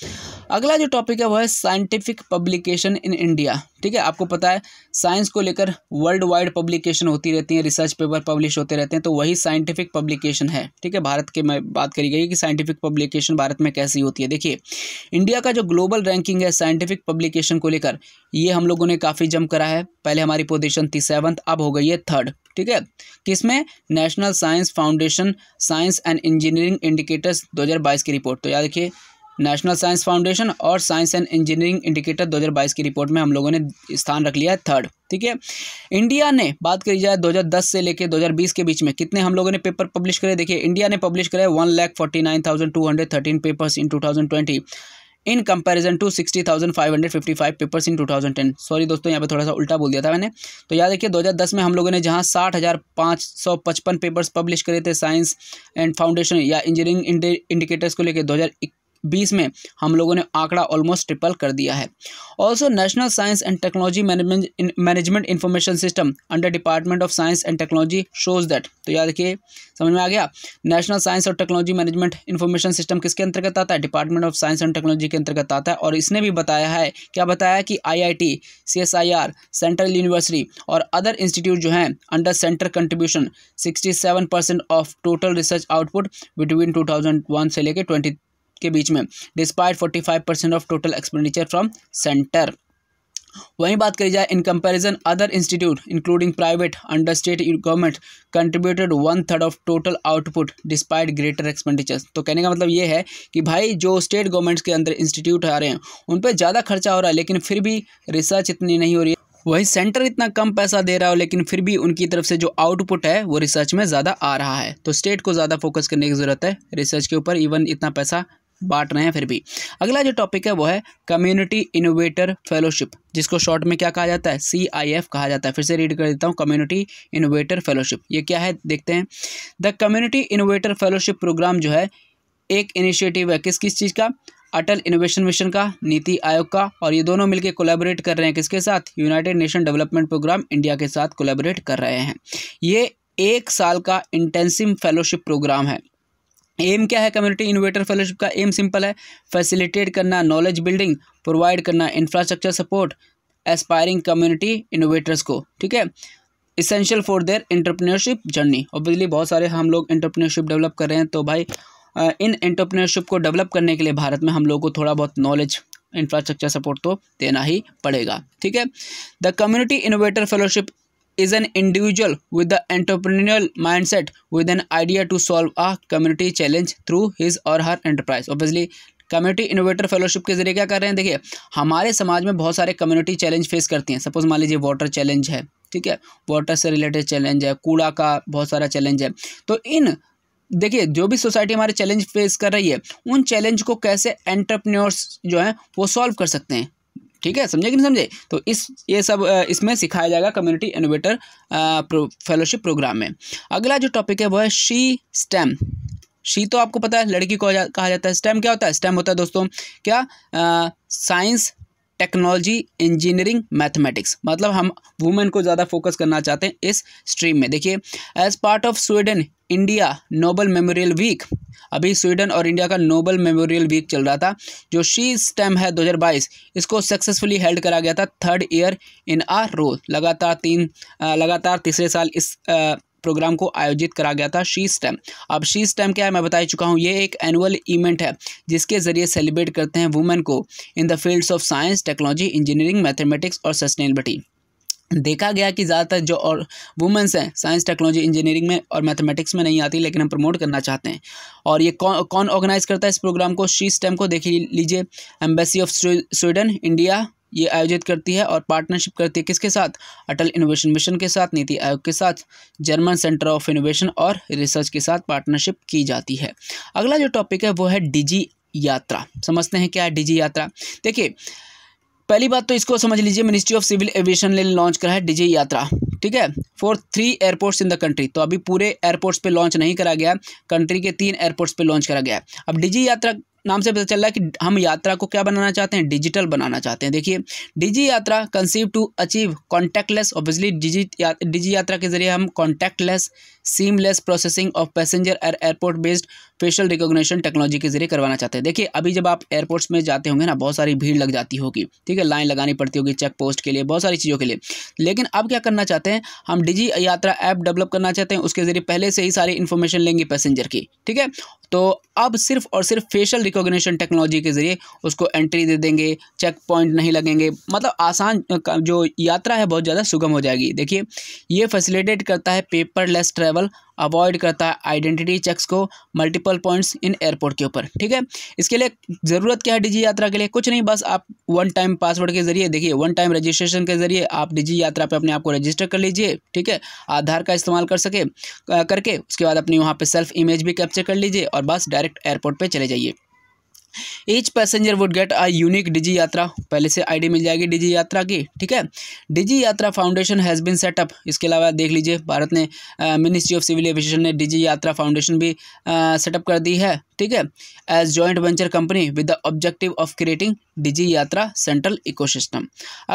अगला जो टॉपिक है वह है साइंटिफिक पब्लिकेशन इन इंडिया ठीक है आपको पता है साइंस को लेकर वर्ल्ड वाइड पब्लिकेशन होती रहती है रिसर्च पेपर पब्लिश होते रहते हैं तो वही साइंटिफिक पब्लिकेशन है ठीक है भारत के में बात करी गई कि साइंटिफिक पब्लिकेशन भारत में कैसी होती है देखिए इंडिया का जो ग्लोबल रैंकिंग है साइंटिफिक पब्लिकेशन को लेकर ये हम लोगों ने काफ़ी जम करा है पहले हमारी पोजिशन थी सेवन्थ अब हो गई है थर्ड ठीक है किसमें National Science Foundation Science and Engineering Indicators 2022 की रिपोर्ट तो याद रखिए नेशनल साइंस फाउंडेशन और साइंस एंड इंजीनियरिंग इंडिकेटर 2022 की रिपोर्ट में हम लोगों ने स्थान रख लिया है थर्ड ठीक है इंडिया ने बात करी जाए 2010 से लेकर 2020 के बीच में कितने हम लोगों ने पेपर पब्लिश करे देखिए इंडिया ने पब्लिश करे one lakh forty nine thousand two hundred thirteen papers in two thousand twenty in comparison to sixty thousand five hundred fifty five papers in two thousand ten sorry दोस्तों यहाँ पे थोड़ा सा उल्टा बोल दिया था मैंने तो याद रखिए दो हज़ार दस में हम लोगों ने जहाँ साठ हज़ार पाँच सौ पचपन पेपर्स पब्लिश करे थे साइंस एंड फाउंडेशन या इंजीनियरिंग इंडिकेटर्स को लेकर दो हज़ार बीस में हम लोगों ने आंकड़ा ऑलमोस्ट ट्रिपल कर दिया है also National Science and Technology Management Information System under Department of Science and Technology shows that तो याद रखिए समझ में आ गया नेशनल साइंस और टेक्नोलॉजी मैनेजमेंट इन्फॉर्मेशन सिस्टम किसके अंतर्गत आता है Department of Science and technology के अंतर्गत आता है और इसने भी बताया है क्या बताया कि आई आर सेंट्रल यूनिवर्सिटी और अदर इंस्टीट्यूट जो हैं under centre contribution seven percent of total research output between one से लेकर ट्वेंटी के बीच में despite forty five percent of total expenditure from centre वहीं बात करी जाए in comparison other institute including private under state government contributed one third of total output despite greater expenditures तो कहने का मतलब ये है कि भाई जो स्टेट गवर्नमेंट्स के अंदर इंस्टीट्यूट आ रहे हैं उन पर ज़्यादा खर्चा हो रहा है लेकिन फिर भी रिसर्च इतनी नहीं हो रही है वही सेंटर इतना कम पैसा दे रहा हो लेकिन फिर भी उनकी तरफ से जो आउटपुट है वो रिसर्च में ज़्यादा आ रहा है तो स्टेट को ज़्यादा फोकस करने की ज़रूरत है रिसर्च के ऊपर इवन इतना पैसा बांट रहे हैं फिर भी अगला जो टॉपिक है वो है कम्युनिटी इनोवेटर फेलोशिप जिसको शॉर्ट में क्या कहा जाता है सी आई एफ कहा जाता है फिर से रीड कर देता हूँ कम्युनिटी इनोवेटर फेलोशिप ये क्या है देखते हैं the community innovator fellowship programme जो है एक इनिशिएटिव है किस किस चीज़ का अटल इनोवेशन मिशन का नीति आयोग का और ये दोनों मिलकर कोलैबोरेट कर रहे हैं किसके साथ United Nation Development Programme India के साथ कोलैबोरेट कर रहे हैं ये एक साल का इंटेंसिव फेलोशिप प्रोग्राम है एम क्या है कम्युनिटी इनोवेटर फेलोशिप का एम सिंपल है फैसिलिटेट करना नॉलेज बिल्डिंग प्रोवाइड करना infrastructure support aspiring community innovators को ठीक है essential for their entrepreneurship journey obviously बहुत सारे हम लोग इंटरप्रीनियरशिप डेवलप कर रहे हैं तो भाई इन एंटरप्रेन्योरशिप को डेवलप करने के लिए भारत में हम लोग को थोड़ा बहुत नॉलेज इंफ्रास्ट्रक्चर सपोर्ट तो देना ही पड़ेगा ठीक है the community innovator fellowship is an individual with the entrepreneurial mindset with an idea to solve a community challenge through his or her enterprise obviously community innovator fellowship के जरिए क्या कर रहे हैं देखिए हमारे समाज में बहुत सारे कम्युनिटी चैलेंज फेस करती हैं सपोज मान लीजिए वाटर चैलेंज है ठीक है वाटर से रिलेटेड चैलेंज है कूड़ा का बहुत सारा चैलेंज है तो इन देखिए जो भी सोसाइटी हमारे चैलेंज फेस कर रही है उन चैलेंज को कैसे एंटरप्रेन्योर्स जो हैं वो सॉल्व कर सकते हैं ठीक है समझे कि नहीं समझे तो इस ये सब इसमें सिखाया जाएगा community innovator pro, fellowship programme में अगला जो टॉपिक है वह है शी स्टेम शी तो आपको पता है लड़की को जा, कहा जाता है स्टेम क्या होता है स्टेम होता है दोस्तों क्या साइंस टेक्नोलॉजी इंजीनियरिंग मैथमेटिक्स मतलब हम वुमेन को ज़्यादा फोकस करना चाहते हैं इस स्ट्रीम में देखिए as part of Sweden India Nobel Memorial Week अभी स्वीडन और इंडिया का नोबल मेमोरियल वीक चल रहा था जो शी स्टेम है 2022 इसको सक्सेसफुली हेल्ड करा गया था थर्ड ईयर इन आ रो लगातार तीन लगातार तीसरे साल इस आ, प्रोग्राम को आयोजित करा गया था शी स्टैम अब शी स्टैम क्या है मैं बता चुका हूँ ये एक एनुअल इवेंट है जिसके जरिए सेलिब्रेट करते हैं वुमेन को in the fields of science technology engineering mathematics और सस्टेनेबिलिटी देखा गया कि ज़्यादातर जो और वुमेंस हैं साइंस टेक्नोलॉजी इंजीनियरिंग में और मैथमेटिक्स में नहीं आती लेकिन हम प्रमोट करना चाहते हैं और ये कौन कौन ऑर्गेनाइज करता है इस प्रोग्राम को शी स्टेम को देख लीजिए एम्बेसी ऑफ स्वीडन इंडिया ये आयोजित करती है और पार्टनरशिप करती है किसके साथ अटल इनोवेशन मिशन के साथ नीति आयोग के साथ जर्मन सेंटर ऑफ इनोवेशन और रिसर्च के साथ पार्टनरशिप की जाती है अगला जो टॉपिक है वो है डिजी यात्रा समझते हैं क्या है डिजी यात्रा देखिए पहली बात तो इसको समझ लीजिए मिनिस्ट्री ऑफ सिविल एविएशन ने लॉन्च करा है डिजी यात्रा ठीक है for three airports in the country तो अभी पूरे एयरपोर्ट्स पे लॉन्च नहीं करा गया कंट्री के तीन एयरपोर्ट्स पे लॉन्च करा गया अब डिजी यात्रा नाम से पता चल रहा है कि हम यात्रा को क्या बनाना चाहते हैं डिजिटल बनाना चाहते हैं देखिए Digi Yatra conceive to achieve contactless obviously Digi Digi Yatra के जरिए हम contactless seamless processing of passenger airport based facial recognition technology के जरिए करवाना चाहते हैं देखिए अभी जब आप एयरपोर्ट्स में जाते होंगे ना बहुत सारी भीड़ लग जाती होगी ठीक है लाइन लगानी पड़ती होगी चेक पोस्ट के लिए बहुत सारी चीज़ों के लिए लेकिन अब क्या करना चाहते हैं हम डिजी यात्रा ऐप डेवलप करना चाहते हैं उसके जरिए पहले से ही सारी इन्फॉर्मेशन लेंगे पैसेंजर की ठीक है तो अब सिर्फ और सिर्फ फेशियल रिकोगशन टेक्नोलॉजी के जरिए उसको एंट्री दे देंगे चेक पॉइंट नहीं लगेंगे मतलब आसान जो यात्रा है बहुत ज़्यादा सुगम हो जाएगी देखिए ये फैसिलिटेट करता है पेपरलेस ट्रैवल अवॉइड करता है आइडेंटिटी चेक्स को मल्टीपल पॉइंट्स इन एयरपोर्ट के ऊपर ठीक है इसके लिए ज़रूरत क्या है डिजी यात्रा के लिए कुछ नहीं बस आप वन टाइम पासवर्ड के जरिए देखिए वन टाइम रजिस्ट्रेशन के जरिए आप डिजी यात्रा पर अपने आप को रजिस्टर कर लीजिए ठीक है आधार का इस्तेमाल कर सके करके उसके बाद अपनी वहाँ पर सेल्फ इमेज भी कैप्चर कर लीजिए और बस डायरेक्ट एयरपोर्ट पर चले जाइए each passenger would get a unique Digi Yatra पहले से आईडी मिल जाएगी डिजी यात्रा की ठीक है डिजी यात्रा फाउंडेशन हैज़ बिन सेटअप इसके अलावा देख लीजिए भारत ने मिनिस्ट्री ऑफ सिविल एविएशन ने डिजी यात्रा फाउंडेशन भी सेटअप कर दी है ठीक है as joint venture company with the objective of creating Digi Yatra central eco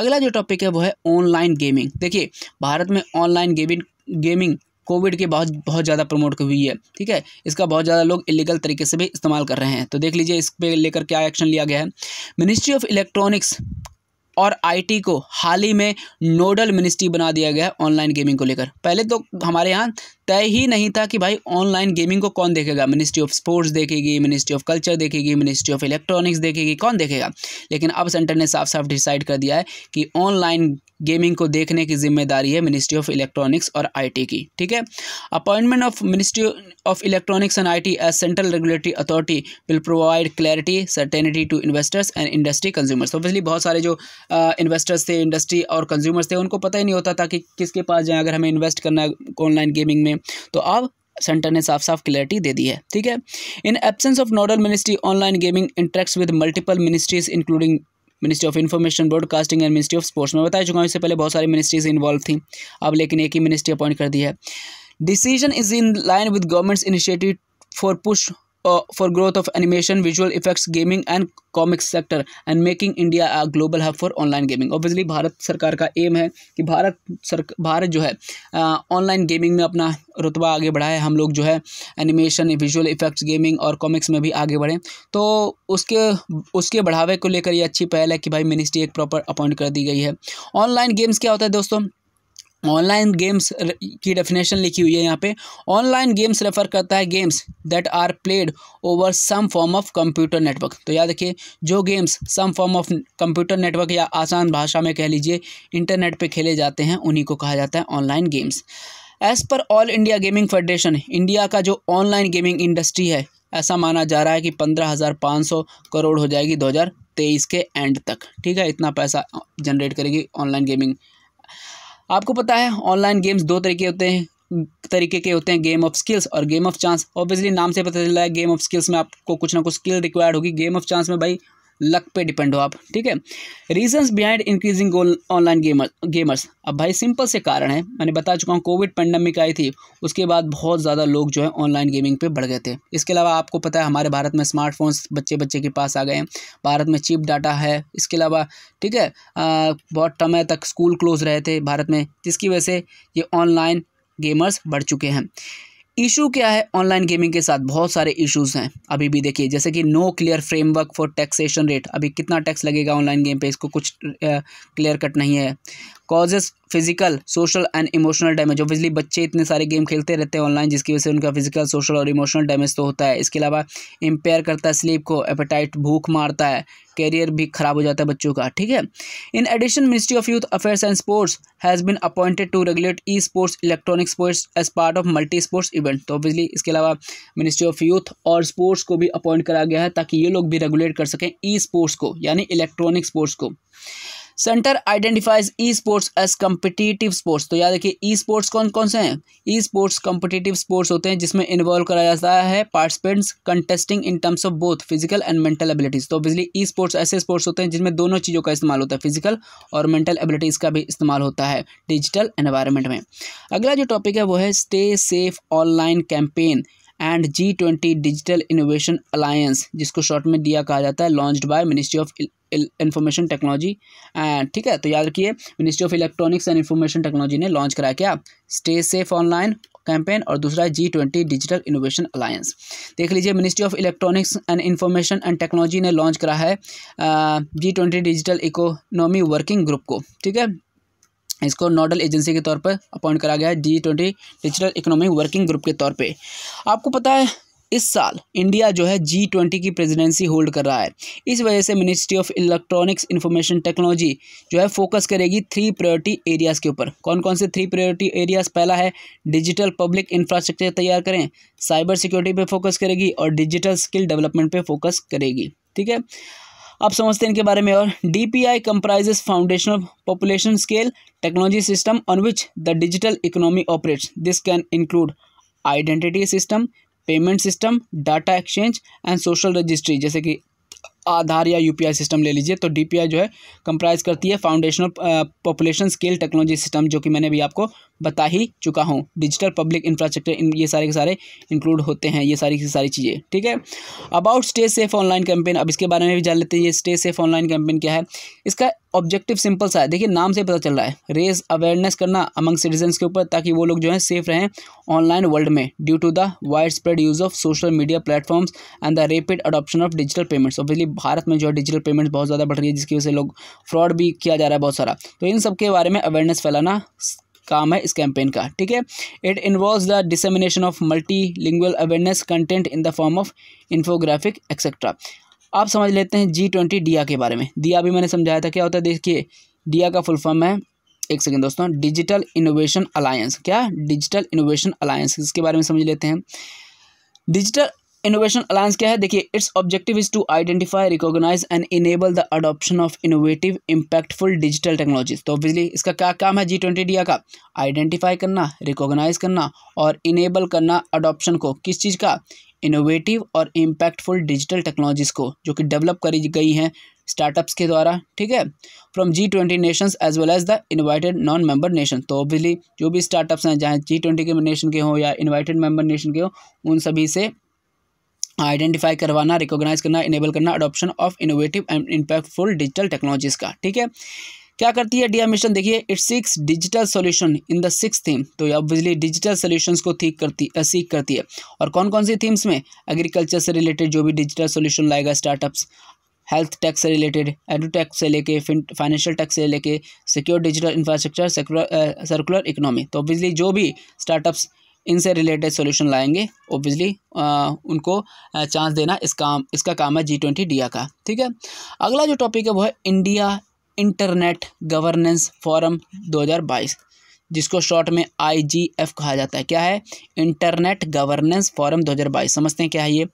अगला जो टॉपिक है वो है ऑनलाइन गेमिंग देखिए भारत में ऑनलाइन गेमिंग गेमिंग कोविड के बहुत बहुत ज़्यादा प्रमोट हुई है ठीक है इसका बहुत ज़्यादा लोग इलीगल तरीके से भी इस्तेमाल कर रहे हैं तो देख लीजिए इस पर लेकर क्या एक्शन लिया गया है मिनिस्ट्री ऑफ इलेक्ट्रॉनिक्स और आईटी को हाल ही में नोडल मिनिस्ट्री बना दिया गया है ऑनलाइन गेमिंग को लेकर पहले तो हमारे यहाँ तय ही नहीं था कि भाई ऑनलाइन गेमिंग को कौन देखेगा मिनिस्ट्री ऑफ स्पोर्ट्स देखेगी मिनिस्ट्री ऑफ कल्चर देखेगी मिनिस्ट्री ऑफ इलेक्ट्रॉनिक्स देखेगी कौन देखेगा लेकिन अब सेंटर ने साफ साफ डिसाइड कर दिया है कि ऑनलाइन गेमिंग को देखने की जिम्मेदारी है मिनिस्ट्री ऑफ इलेक्ट्रॉनिक्स और आईटी की ठीक है appointment of ministry of electronics and IT as central regulatory authority will provide clarity certainty to investors and industry consumers obviously बहुत सारे जो इन्वेस्टर्स थे इंडस्ट्री और कंज्यूमर्स थे उनको पता ही नहीं होता था कि किसके पास जाएँ अगर हमें इन्वेस्ट करना है ऑनलाइन गेमिंग में तो अब सेंटर ने साफ साफ क्लैरिटी दे दी है ठीक है in absence of nodal ministry online gaming interacts with multiple ministries including ministry of information broadcasting and ministry of sports में बताया चुका हूँ इससे पहले बहुत सारी मिनिस्ट्रीज इन्वॉल्व थी अब लेकिन एक ही मिनिस्ट्री अपॉइंट कर दी है decision is in line with government's initiative for push for growth of animation visual effects gaming and comics sector and making India a global hub for online gaming obviously Bharat सरकार का M है कि Bharat sir Bharat जो है online uh, gaming में अपना रुतबा आगे बढ़ाए हम लोग जो है एनिमेशन विजुअल इफेक्ट्स गेमिंग और कॉमिक्स में भी आगे बढ़ें तो उसके उसके बढ़ावे को लेकर ये अच्छी पहल है कि भाई मिनिस्ट्री एक प्रॉपर अपॉइंट कर दी गई है ऑनलाइन गेम्स क्या होता है दोस्तों ऑनलाइन गेम्स uh, की डेफिनेशन लिखी हुई है यहाँ पे ऑनलाइन गेम्स रेफर करता है games that are played over some form of computer network तो याद रखिए जो games some form of computer network या आसान भाषा में कह लीजिए इंटरनेट पे खेले जाते हैं उन्हीं को कहा जाता है online games as per all India gaming federation India का जो ऑनलाइन गेमिंग इंडस्ट्री है ऐसा माना जा रहा है कि पंद्रह हज़ार पाँच सौ करोड़ हो जाएगी दो हज़ार तेईस के एंड तक ठीक है इतना पैसा जनरेट करेगी ऑनलाइन गेमिंग आपको पता है ऑनलाइन गेम्स दो तरीके होते हैं तरीके के होते हैं गेम ऑफ स्किल्स और गेम ऑफ चांस ऑब्वियसली नाम से पता चला है गेम ऑफ स्किल्स में आपको कुछ ना कुछ स्किल रिक्वायर्ड होगी गेम ऑफ चांस में भाई लक पे डिपेंड हो आप ठीक है reasons behind increasing online gamer gamers अब भाई सिंपल से कारण है मैंने बता चुका हूँ कोविड पेंडेमिक आई थी उसके बाद बहुत ज़्यादा लोग जो है ऑनलाइन गेमिंग पे बढ़ गए थे इसके अलावा आपको पता है हमारे भारत में स्मार्टफोन्स बच्चे बच्चे के पास आ गए हैं भारत में चीप डाटा है इसके अलावा ठीक है आ, बहुत समय तक स्कूल क्लोज रहे थे भारत में जिसकी वजह से ये ऑनलाइन गेमर्स बढ़ चुके हैं इशू क्या है ऑनलाइन गेमिंग के साथ बहुत सारे इश्यूज हैं अभी भी देखिए जैसे कि no clear framework for taxation rate अभी कितना टैक्स लगेगा ऑनलाइन गेम पे इसको कुछ क्लियर कट नहीं है causes physical social and emotional damage obviously बच्चे इतने सारे गेम खेलते रहते हैं ऑनलाइन जिसकी वजह से उनका फिजिकल सोशल और इमोशनल डैमेज तो होता है इसके अलावा इम्पेयर करता है स्लीप को एपेटाइट भूख मारता है कैरियर भी खराब हो जाता है बच्चों का ठीक है in addition ministry of youth affairs and sports has been appointed to regulate e sports electronic sports as part of multi sports event तो ऑब्वियसली इसके अलावा मिनिस्ट्री ऑफ यूथ और स्पोर्ट्स को भी अपॉइंट करा गया है ताकि ये लोग भी रेगुलेट कर सकें ई स्पोर्ट्स को यानी इलेक्ट्रॉनिक स्पोर्ट्स को centre identifies e sports as competitive sports तो याद रखिए ई स्पोर्ट्स कौन कौन से हैं ई स्पोर्ट्स कम्पिटिटिव स्पोर्ट्स होते हैं जिसमें इन्वॉल्व कराया जाता है participants contesting in terms of both physical and mental abilities तो ऑब्वियसली ई स्पोर्ट्स ऐसे स्पोर्ट्स होते हैं जिसमें दोनों चीज़ों का इस्तेमाल होता है फिजिकल और मेंटल एबिलिटीज़ का भी इस्तेमाल होता है डिजिटल एन्वायरमेंट में अगला जो टॉपिक है वो है stay safe online campaign and G twenty digital innovation alliance जिसको शॉर्ट में दिया कहा जाता है launched by ministry of information technology ठीक है तो याद रखिए ministry of electronics and information technology ने लॉन्च कराया क्या स्टे सेफ ऑनलाइन कैंपेन और दूसरा G twenty digital innovation alliance देख लीजिए ministry of electronics and information and technology ने लॉन्च करा है G twenty digital economy working group को ठीक है इसको नोडल एजेंसी के तौर पर अपॉइंट करा गया है G twenty digital economic working group के तौर पे आपको पता है इस साल इंडिया जो है जी ट्वेंटी की प्रेजिडेंसी होल्ड कर रहा है इस वजह से ministry of electronics information technology जो है फोकस करेगी थ्री प्रायोरिटी एरियाज़ के ऊपर कौन कौन से थ्री प्रायोरिटी एरियाज़ पहला है डिजिटल पब्लिक इंफ्रास्ट्रक्चर तैयार करें साइबर सिक्योरिटी पे फोकस करेगी और डिजिटल स्किल डेवलपमेंट पर फोकस करेगी ठीक है आप समझते हैं इनके बारे में और D P I comprises of population scale technology system on which the digital economy operates this can include identity system payment system data exchange and social registry जैसे कि आधार या यूपीआई सिस्टम ले लीजिए तो डीपीआई जो है कंप्राइज करती है foundational population scale technology system जो कि मैंने भी आपको बता ही चुका हूँ डिजिटल पब्लिक इंफ्रास्ट्रक्चर ये सारे के सारे इंक्लूड होते हैं ये सारी की सारी चीज़ें ठीक है about stay safe online campaign अब इसके बारे में भी जान लेते हैं ये स्टे सेफ ऑनलाइन कैंपेन क्या है इसका ऑब्जेक्टिव सिंपल सा है देखिए नाम से पता चल रहा है रेज अवेयरनेस करना अमंग सिटीजन के ऊपर ताकि वो लोग जो है सेफ रहें ऑनलाइन वर्ल्ड में due to the wide spread use of social media platforms and the rapid adoption of digital payments obviously Bharat में जो है डिजिटल पेमेंट्स बहुत ज़्यादा बढ़ रही है जिसकी वजह से लोग फ्रॉड भी किया जा रहा है बहुत सारा तो इन सब के बारे में अवेयरनेस फैलाना काम है इस कैंपेन का ठीक है it involve the dissemination of multilingual awareness content in the form of infographic etcetera आप समझ लेते हैं जी ट्वेंटी डिया के बारे में दिया भी मैंने समझाया था क्या होता है देखिए डिया का फुल फॉर्म है एक सेकेंड दोस्तों डिजिटल इनोवेशन अलायंस क्या डिजिटल इनोवेशन अलायंस इसके बारे में समझ लेते हैं डिजिटल इनोवेशन अलायंस क्या है देखिए its objective is to identify recognise and enable the adoption of innovative impactful digital technologies तो ऑब्वियसली इसका क्या काम है जी ट्वेंटी डी का आइडेंटिफाई करना रिकॉग्नाइज करना और इनेबल करना अडॉप्शन को किस चीज़ का इनोवेटिव और इम्पैक्टफुल डिजिटल टेक्नोलॉजीज़ को जो कि डेवलप करी गई हैं स्टार्टअप्स के द्वारा ठीक है from G twenty nations as well as the invited non member nation तो ऑब्वियसली जो भी स्टार्टअप्स हैं चाहे जी ट्वेंटी के नेशन के हों या इनवाइटेड मेंबर नेशन के हों उन सभी से आइडेंटिफाई करवाना रिकॉग्नाइज करना इनेबल करना adoption of innovative and impactful digital technologies का ठीक है क्या करती है डीआर मिशन देखिए it six digital solution in the six theme तो ये ऑब्वियसली डिजिटल सॉल्यूशंस को ठीक करती सीख करती है और कौन कौन सी थीम्स में एग्रीकल्चर से रिलेटेड जो भी डिजिटल सॉल्यूशन लाएगा स्टार्टअप्स हेल्थ टैक्स से रिलेटेड एडोटैक्स टैक्स से लेके फाइनेंशियल टैक्स से लेके secure digital infrastructure circular economy तो ऑब्वियसली जो भी स्टार्टअप्स इनसे रिलेटेड सोल्यूशन लाएंगे ओबियसली उनको चांस देना इस काम इसका काम है जी ट्वेंटी डिया का ठीक है अगला जो टॉपिक है वो है इंडिया इंटरनेट गवर्नेंस फोरम 2022 जिसको शॉर्ट में आईजीएफ कहा जाता है क्या है इंटरनेट गवर्नेंस फोरम 2022 समझते हैं क्या है ये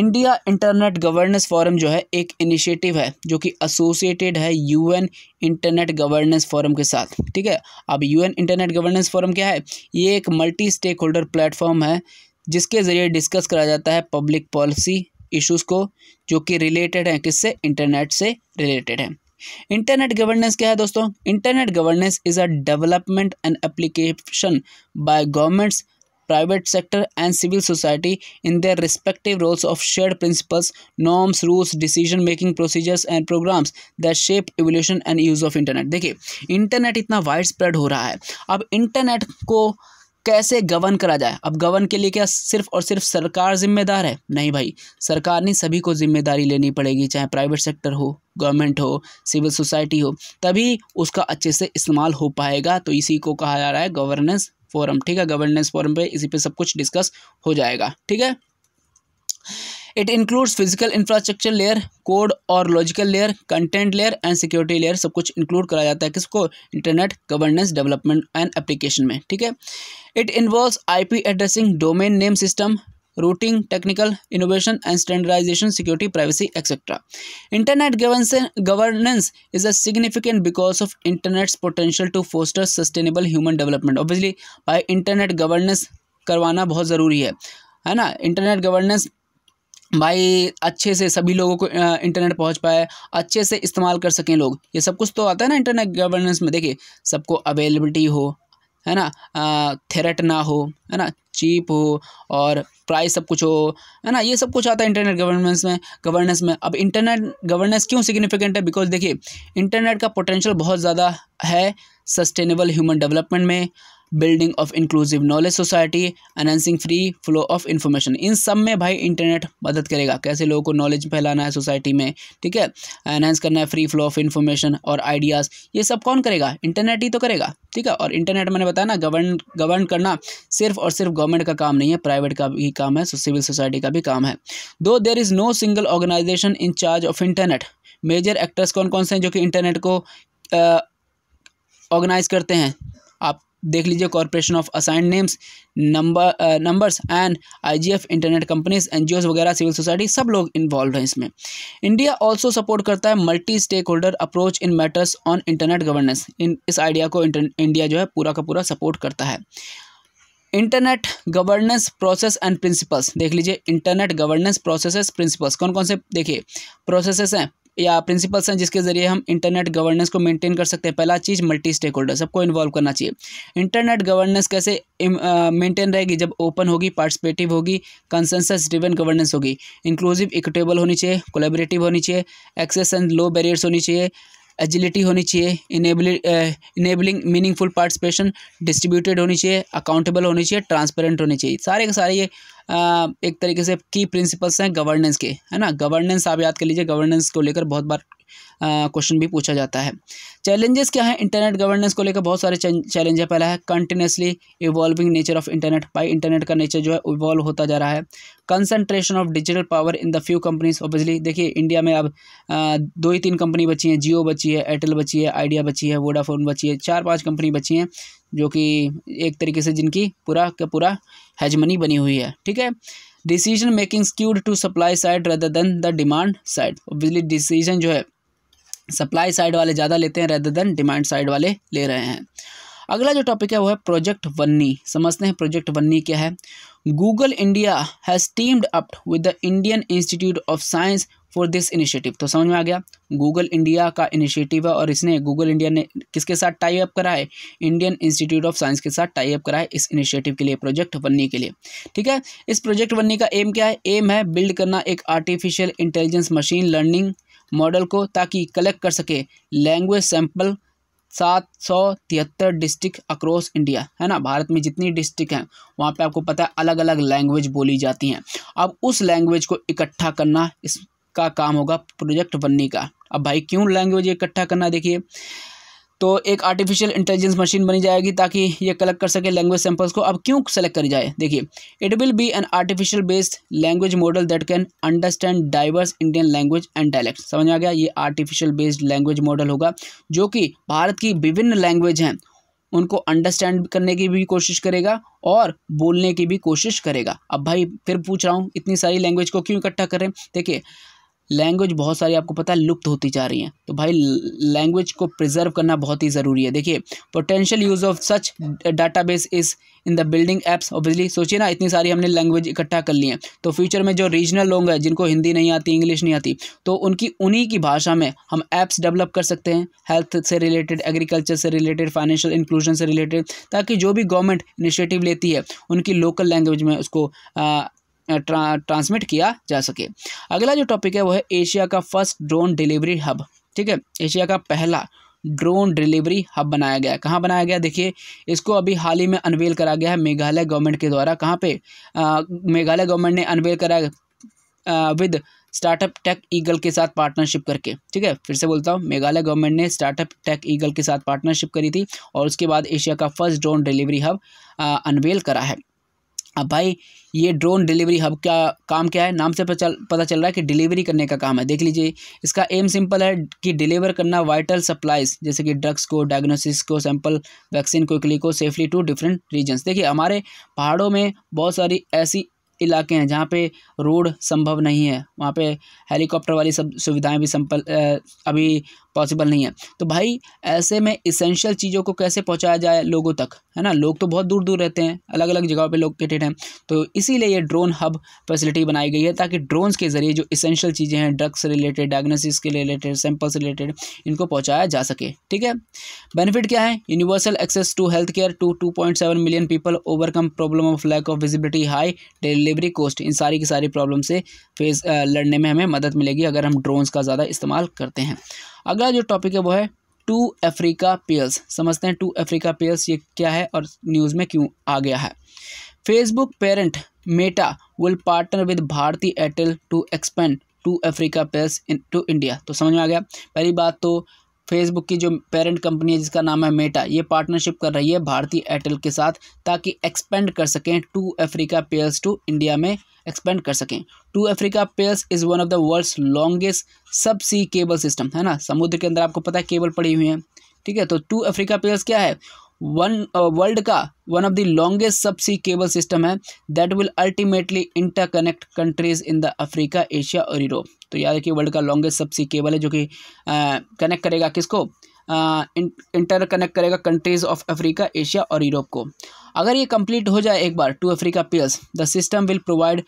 इंडिया इंटरनेट गवर्नेंस फोरम जो है एक इनिशिएटिव है जो कि एसोसिएटेड है यूएन इंटरनेट गवर्नेंस फोरम के साथ ठीक है अब यूएन इंटरनेट गवर्नेंस फोरम क्या है ये एक मल्टी स्टेक होल्डर प्लेटफॉर्म है जिसके ज़रिए डिस्कस करा जाता है पब्लिक पॉलिसी इश्यूज़ को जो कि रिलेटेड हैं किससे इंटरनेट से रिलेटेड हैं इंटरनेट गवर्नेंस क्या है दोस्तों internet governance is a development and application by governments private sector and civil society in their respective roles of shared principles norms rules decision making procedures and programmes that shape evolution and use of internet देखिए internet इतना wide spread हो रहा है अब internet को कैसे गवन करा जाए अब गवन के लिए क्या सिर्फ और सिर्फ सरकार जिम्मेदार है नहीं भाई सरकार ने सभी को जिम्मेदारी लेनी पड़ेगी चाहे प्राइवेट सेक्टर हो गवर्नमेंट हो सिविल सोसाइटी हो तभी उसका अच्छे से इस्तेमाल हो पाएगा तो इसी को कहा जा रहा है गवर्नेंस फोरम ठीक है गवर्नेंस फोरम पे इसी पे सब कुछ डिस्कस हो जाएगा ठीक है it includes physical infrastructure layer code और logical layer content layer and security layer सब कुछ इंक्लूड करा जाता है किसको internet governance development and application में ठीक है it involve I P addressing domain name system routing technical innovation and standardisation security privacy etcetera internet governance is a significant because of internet's potential to foster sustainable human development obviously by internet governance करवाना बहुत ज़रूरी है है ना internet governance भाई अच्छे से सभी लोगों को इंटरनेट पहुंच पाए अच्छे से इस्तेमाल कर सकें लोग ये सब कुछ तो आता है ना इंटरनेट गवर्नेंस में देखिए सबको अवेलेबिलिटी हो है ना थेरेट ना हो है ना चीप हो और प्राइस सब कुछ हो है ना ये सब कुछ आता है इंटरनेट गवर्नेंस में गवर्नेंस में अब इंटरनेट गवर्नेंस क्यों सिग्निफिकेंट है बिकॉज देखिए इंटरनेट का पोटेंशियल बहुत ज़्यादा है सस्टेनेबल ह्यूमन डेवलपमेंट में building of inclusive knowledge society enhancing free flow of information इन सब में भाई इंटरनेट मदद करेगा कैसे लोगों को नॉलेज फैलाना है सोसाइटी में ठीक है एनहेंस करना है फ्री फ्लो ऑफ इन्फॉर्मेशन और आइडियाज़ ये सब कौन करेगा इंटरनेट ही तो करेगा ठीक है और इंटरनेट मैंने बताया ना गवर्न गवर्न करना सिर्फ और सिर्फ गवर्नमेंट का काम नहीं है प्राइवेट का भी काम है सिविल सोसाइटी का भी काम है though there is no single organisation in charge of internet major actors कौन कौन से हैं जो कि इंटरनेट को ऑर्गेनाइज करते हैं आप देख लीजिए corporation of assigned names number numbers and IGF internet companies NGOs वगैरह सिविल सोसाइटी सब लोग इन्वॉल्व हैं इसमें इंडिया ऑल्सो सपोर्ट करता है multi stakeholder approach in matters on internet governance in इस आइडिया को इंडिया जो है पूरा का पूरा सपोर्ट करता है internet governance process and principles देख लीजिए इंटरनेट गवर्नेंस प्रोसेसेस प्रिंसिपल्स कौन कौन से देखिए प्रोसेसेस हैं या प्रिंसिपल्स हैं जिसके ज़रिए हम इंटरनेट गवर्नेंस को मेंटेन कर सकते हैं पहला चीज़ मल्टी स्टेक होल्डर सबको इन्वॉल्व करना चाहिए इंटरनेट गवर्नेंस कैसे मेंटेन रहेगी जब ओपन होगी पार्टिसिपेटिव होगी कंसेंसस ड्रिवन गवर्नेंस होगी इंक्लूसिव इक्विटेबल होनी चाहिए कोलेबरेटिव होनी चाहिए एक्सेस एंड लो बैरियर्स होनी चाहिए एजिलिटी होनी चाहिए इनेबलिंग मीनिंगफुल पार्टिसिपेशन डिस्ट्रीब्यूटेड होनी चाहिए अकाउंटेबल होनी चाहिए ट्रांसपेरेंट होनी चाहिए सारे के सारे ये एक तरीके से की प्रिंसिपल्स हैं गवर्नेंस के है ना गवर्नेंस आप याद कर लीजिए गवर्नेंस को लेकर बहुत बार क्वेश्चन भी पूछा जाता है चैलेंजेस क्या है इंटरनेट गवर्नेंस को लेकर बहुत सारे चैलेंज है पहला है continuously evolving nature of internet by internet का नेचर जो है इवॉल्व होता जा रहा है concentration of digital power in the few companies obviously देखिए इंडिया में अब दो ही तीन कंपनी बची हैं जियो बची है एयरटेल बची है आइडिया बची है वोडाफोन बची है चार पाँच कंपनी बची हैं जो कि एक तरीके से जिनकी पूरा का पूरा हेजमनी बनी हुई है ठीक है decision making skewed to supply side rather than the demand side obviously decision जो है सप्लाई साइड वाले ज़्यादा लेते हैं रेदर देन डिमांड साइड वाले ले रहे हैं अगला जो टॉपिक है वो है प्रोजेक्ट वन्नी समझते हैं प्रोजेक्ट वन्नी क्या है Google India has teamed up with the Indian Institute of Science for this initiative तो समझ में आ गया गूगल इंडिया का इनिशिएटिव है और इसने गूगल इंडिया ने किसके साथ टाई अप करा है इंडियन इंस्टीट्यूट ऑफ साइंस के साथ टाई अप करा है इस इनिशिएटिव के लिए प्रोजेक्ट वन्नी के लिए ठीक है इस प्रोजेक्ट वन्नी का एम क्या है एम है बिल्ड करना एक artificial intelligence machine learning model को ताकि कलेक्ट कर सके लैंग्वेज सैंपल सात सौ तिहत्तर डिस्ट्रिक्ट अक्रॉस इंडिया है ना भारत में जितनी डिस्ट्रिक्ट हैं वहाँ पे आपको पता है अलग अलग लैंग्वेज बोली जाती हैं अब उस लैंग्वेज को इकट्ठा करना इसका काम होगा प्रोजेक्ट बनने का अब भाई क्यों लैंग्वेज इकट्ठा करना देखिए तो एक आर्टिफिशियल इंटेलिजेंस मशीन बनी जाएगी ताकि ये कलेक्ट कर सके लैंग्वेज सैम्पल्स को अब क्यों सेलेक्ट करी जाए देखिए it will be an artificial based language model that can understand diverse Indian language and dialect समझ में आ गया ये आर्टिफिशियल बेस्ड लैंग्वेज मॉडल होगा जो कि भारत की विभिन्न लैंग्वेज हैं उनको अंडरस्टैंड करने की भी कोशिश करेगा और बोलने की भी कोशिश करेगा अब भाई फिर पूछ रहा हूँ इतनी सारी लैंग्वेज को क्यों इकट्ठा करें देखिए लैंग्वेज बहुत सारी आपको पता है लुप्त होती जा रही हैं तो भाई लैंग्वेज को प्रिजर्व करना बहुत ही ज़रूरी है देखिए potential use of such data base is in the building apps obviously सोचिए ना इतनी सारी हमने लैंग्वेज इकट्ठा कर ली है तो फ्यूचर में जो रीजनल लोग हैं जिनको हिंदी नहीं आती इंग्लिश नहीं आती तो उनकी उन्हीं की भाषा में हम ऐप्स डेवलप कर सकते हैं हेल्थ से रिलेटेड एग्रीकल्चर से रिलेटेड फाइनेंशियल इंक्लूजन से रिलेटेड ताकि जो भी गवर्नमेंट इनिशिएटिव लेती है उनकी लोकल लैंग्वेज में उसको ट्रांसमिट किया जा सके अगला जो टॉपिक है वो है एशिया का फर्स्ट ड्रोन डिलीवरी हब ठीक है एशिया का पहला ड्रोन डिलीवरी हब बनाया गया कहाँ बनाया गया देखिए इसको अभी हाल ही में अनवेल करा गया है मेघालय गवर्नमेंट के द्वारा कहाँ पे मेघालय गवर्नमेंट ने अनवेल करा विद स्टार्टअप टेक ईगल के साथ पार्टनरशिप करके ठीक है फिर से बोलता हूँ मेघालय गवर्नमेंट ने स्टार्टअप टेक ईगल के साथ पार्टनरशिप करी थी और उसके बाद एशिया का first drone delivery hub unveil करा है अब भाई ये ड्रोन डिलीवरी हब का काम क्या है नाम से पता चल पता चल रहा है कि डिलीवरी करने का काम है देख लीजिए इसका एम सिंपल है कि डिलीवर करना वाइटल सप्लाइज जैसे कि ड्रग्स को डायग्नोसिस को सैंपल वैक्सीन को को सेफली टू डिफरेंट रीजन्स देखिए हमारे पहाड़ों में बहुत सारी ऐसी इलाके हैं जहाँ पे रोड संभव नहीं है वहाँ पे हेलीकॉप्टर वाली सब सुविधाएं भी संपल अभी पॉसिबल नहीं है तो भाई ऐसे में इसेंशियल चीज़ों को कैसे पहुँचाया जाए लोगों तक है ना लोग तो बहुत दूर दूर रहते हैं अलग अलग जगहों पर लोकेटेड हैं तो इसीलिए ये ड्रोन हब फैसिलिटी बनाई गई है ताकि ड्रोन्स के जरिए जो इसेंशियल चीज़ें हैं ड्रग्स रिलेटेड डायग्नोसिस के रिलेटेड सैंपल्स रिलेटेड इनको पहुँचाया जा सके ठीक है बेनिफिट क्या है universal access to health care to two point seven million people overcome problem of lack of visibility high delivery cost इन सारी की सारी प्रॉब्लम से फेस लड़ने में हमें मदद मिलेगी अगर हम ड्रोन्स का ज़्यादा इस्तेमाल करते हैं अगला जो टॉपिक है वो है टू अफ्रीका पेयर्स समझते हैं टू अफ्रीका पेयर्स ये क्या है और न्यूज़ में क्यों आ गया है Facebook parent Meta will partner with Bharti Airtel to expand two Africa pearls into India तो समझ में आ गया पहली बात तो फेसबुक की जो पेरेंट कंपनी है जिसका नाम है मेटा ये पार्टनरशिप कर रही है भारतीय एयरटेल के साथ ताकि एक्सपेंड कर सकें two Africa pearls to India में एक्सपेंड कर सकें two Africa pearls is one of the world's longest subsea cable system है ना समुद्र के अंदर आपको पता है केबल पड़ी हुई है ठीक है तो टू अफ्रीका पेयर्स क्या है वन वर्ल्ड uh, का one of the longest subsea cable system है that will ultimately interconnect countries in the Africa Asia और यूरोप तो याद रखिए वर्ल्ड का लॉन्गेस्ट सब सी केबल है जो कि कनेक्ट uh, करेगा किसको इंटर कनेक्ट करेगा कंट्रीज ऑफ अफ्रीका एशिया और यूरोप को अगर ये कंप्लीट हो जाए एक बार two Africa pearls the system will provide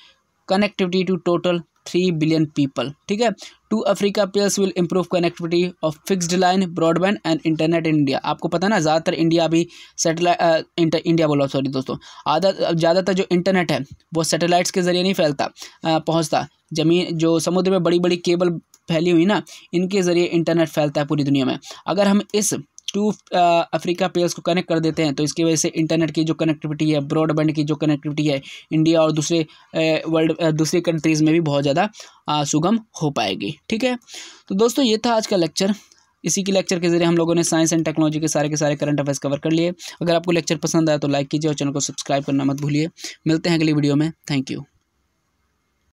connectivity to total three billion people ठीक है two Africa pearls will improve connectivity of fixed line broadband and internet in India आपको पता ना ज़्यादातर इंडिया भी सेटेलाइट इंडिया बोला सॉरी दोस्तों आधा ज़्यादातर जो इंटरनेट है वो सैटेलाइट्स के ज़रिए नहीं फैलता पहुँचता जमीन जो समुद्र में बड़ी बड़ी केबल फैली हुई ना इनके ज़रिए इंटरनेट फैलता है पूरी दुनिया में अगर हम इस टू अफ्रीका पेयर्स को कनेक्ट कर देते हैं तो इसकी वजह से इंटरनेट की जो कनेक्टिविटी है ब्रॉडबैंड की जो कनेक्टिविटी है इंडिया और दूसरे वर्ल्ड दूसरे कंट्रीज़ में भी बहुत ज़्यादा सुगम हो पाएगी ठीक है तो दोस्तों ये था आज का लेक्चर इसी के लेक्चर के जरिए हम लोगों ने साइंस एंड टेक्नोलॉजी के सारे के सारे करंट अफेयर्स कवर कर लिए अगर आपको लेक्चर पसंद आया तो लाइक कीजिए और चैनल को सब्सक्राइब करना मत भूलिए मिलते हैं अगली वीडियो में थैंक यू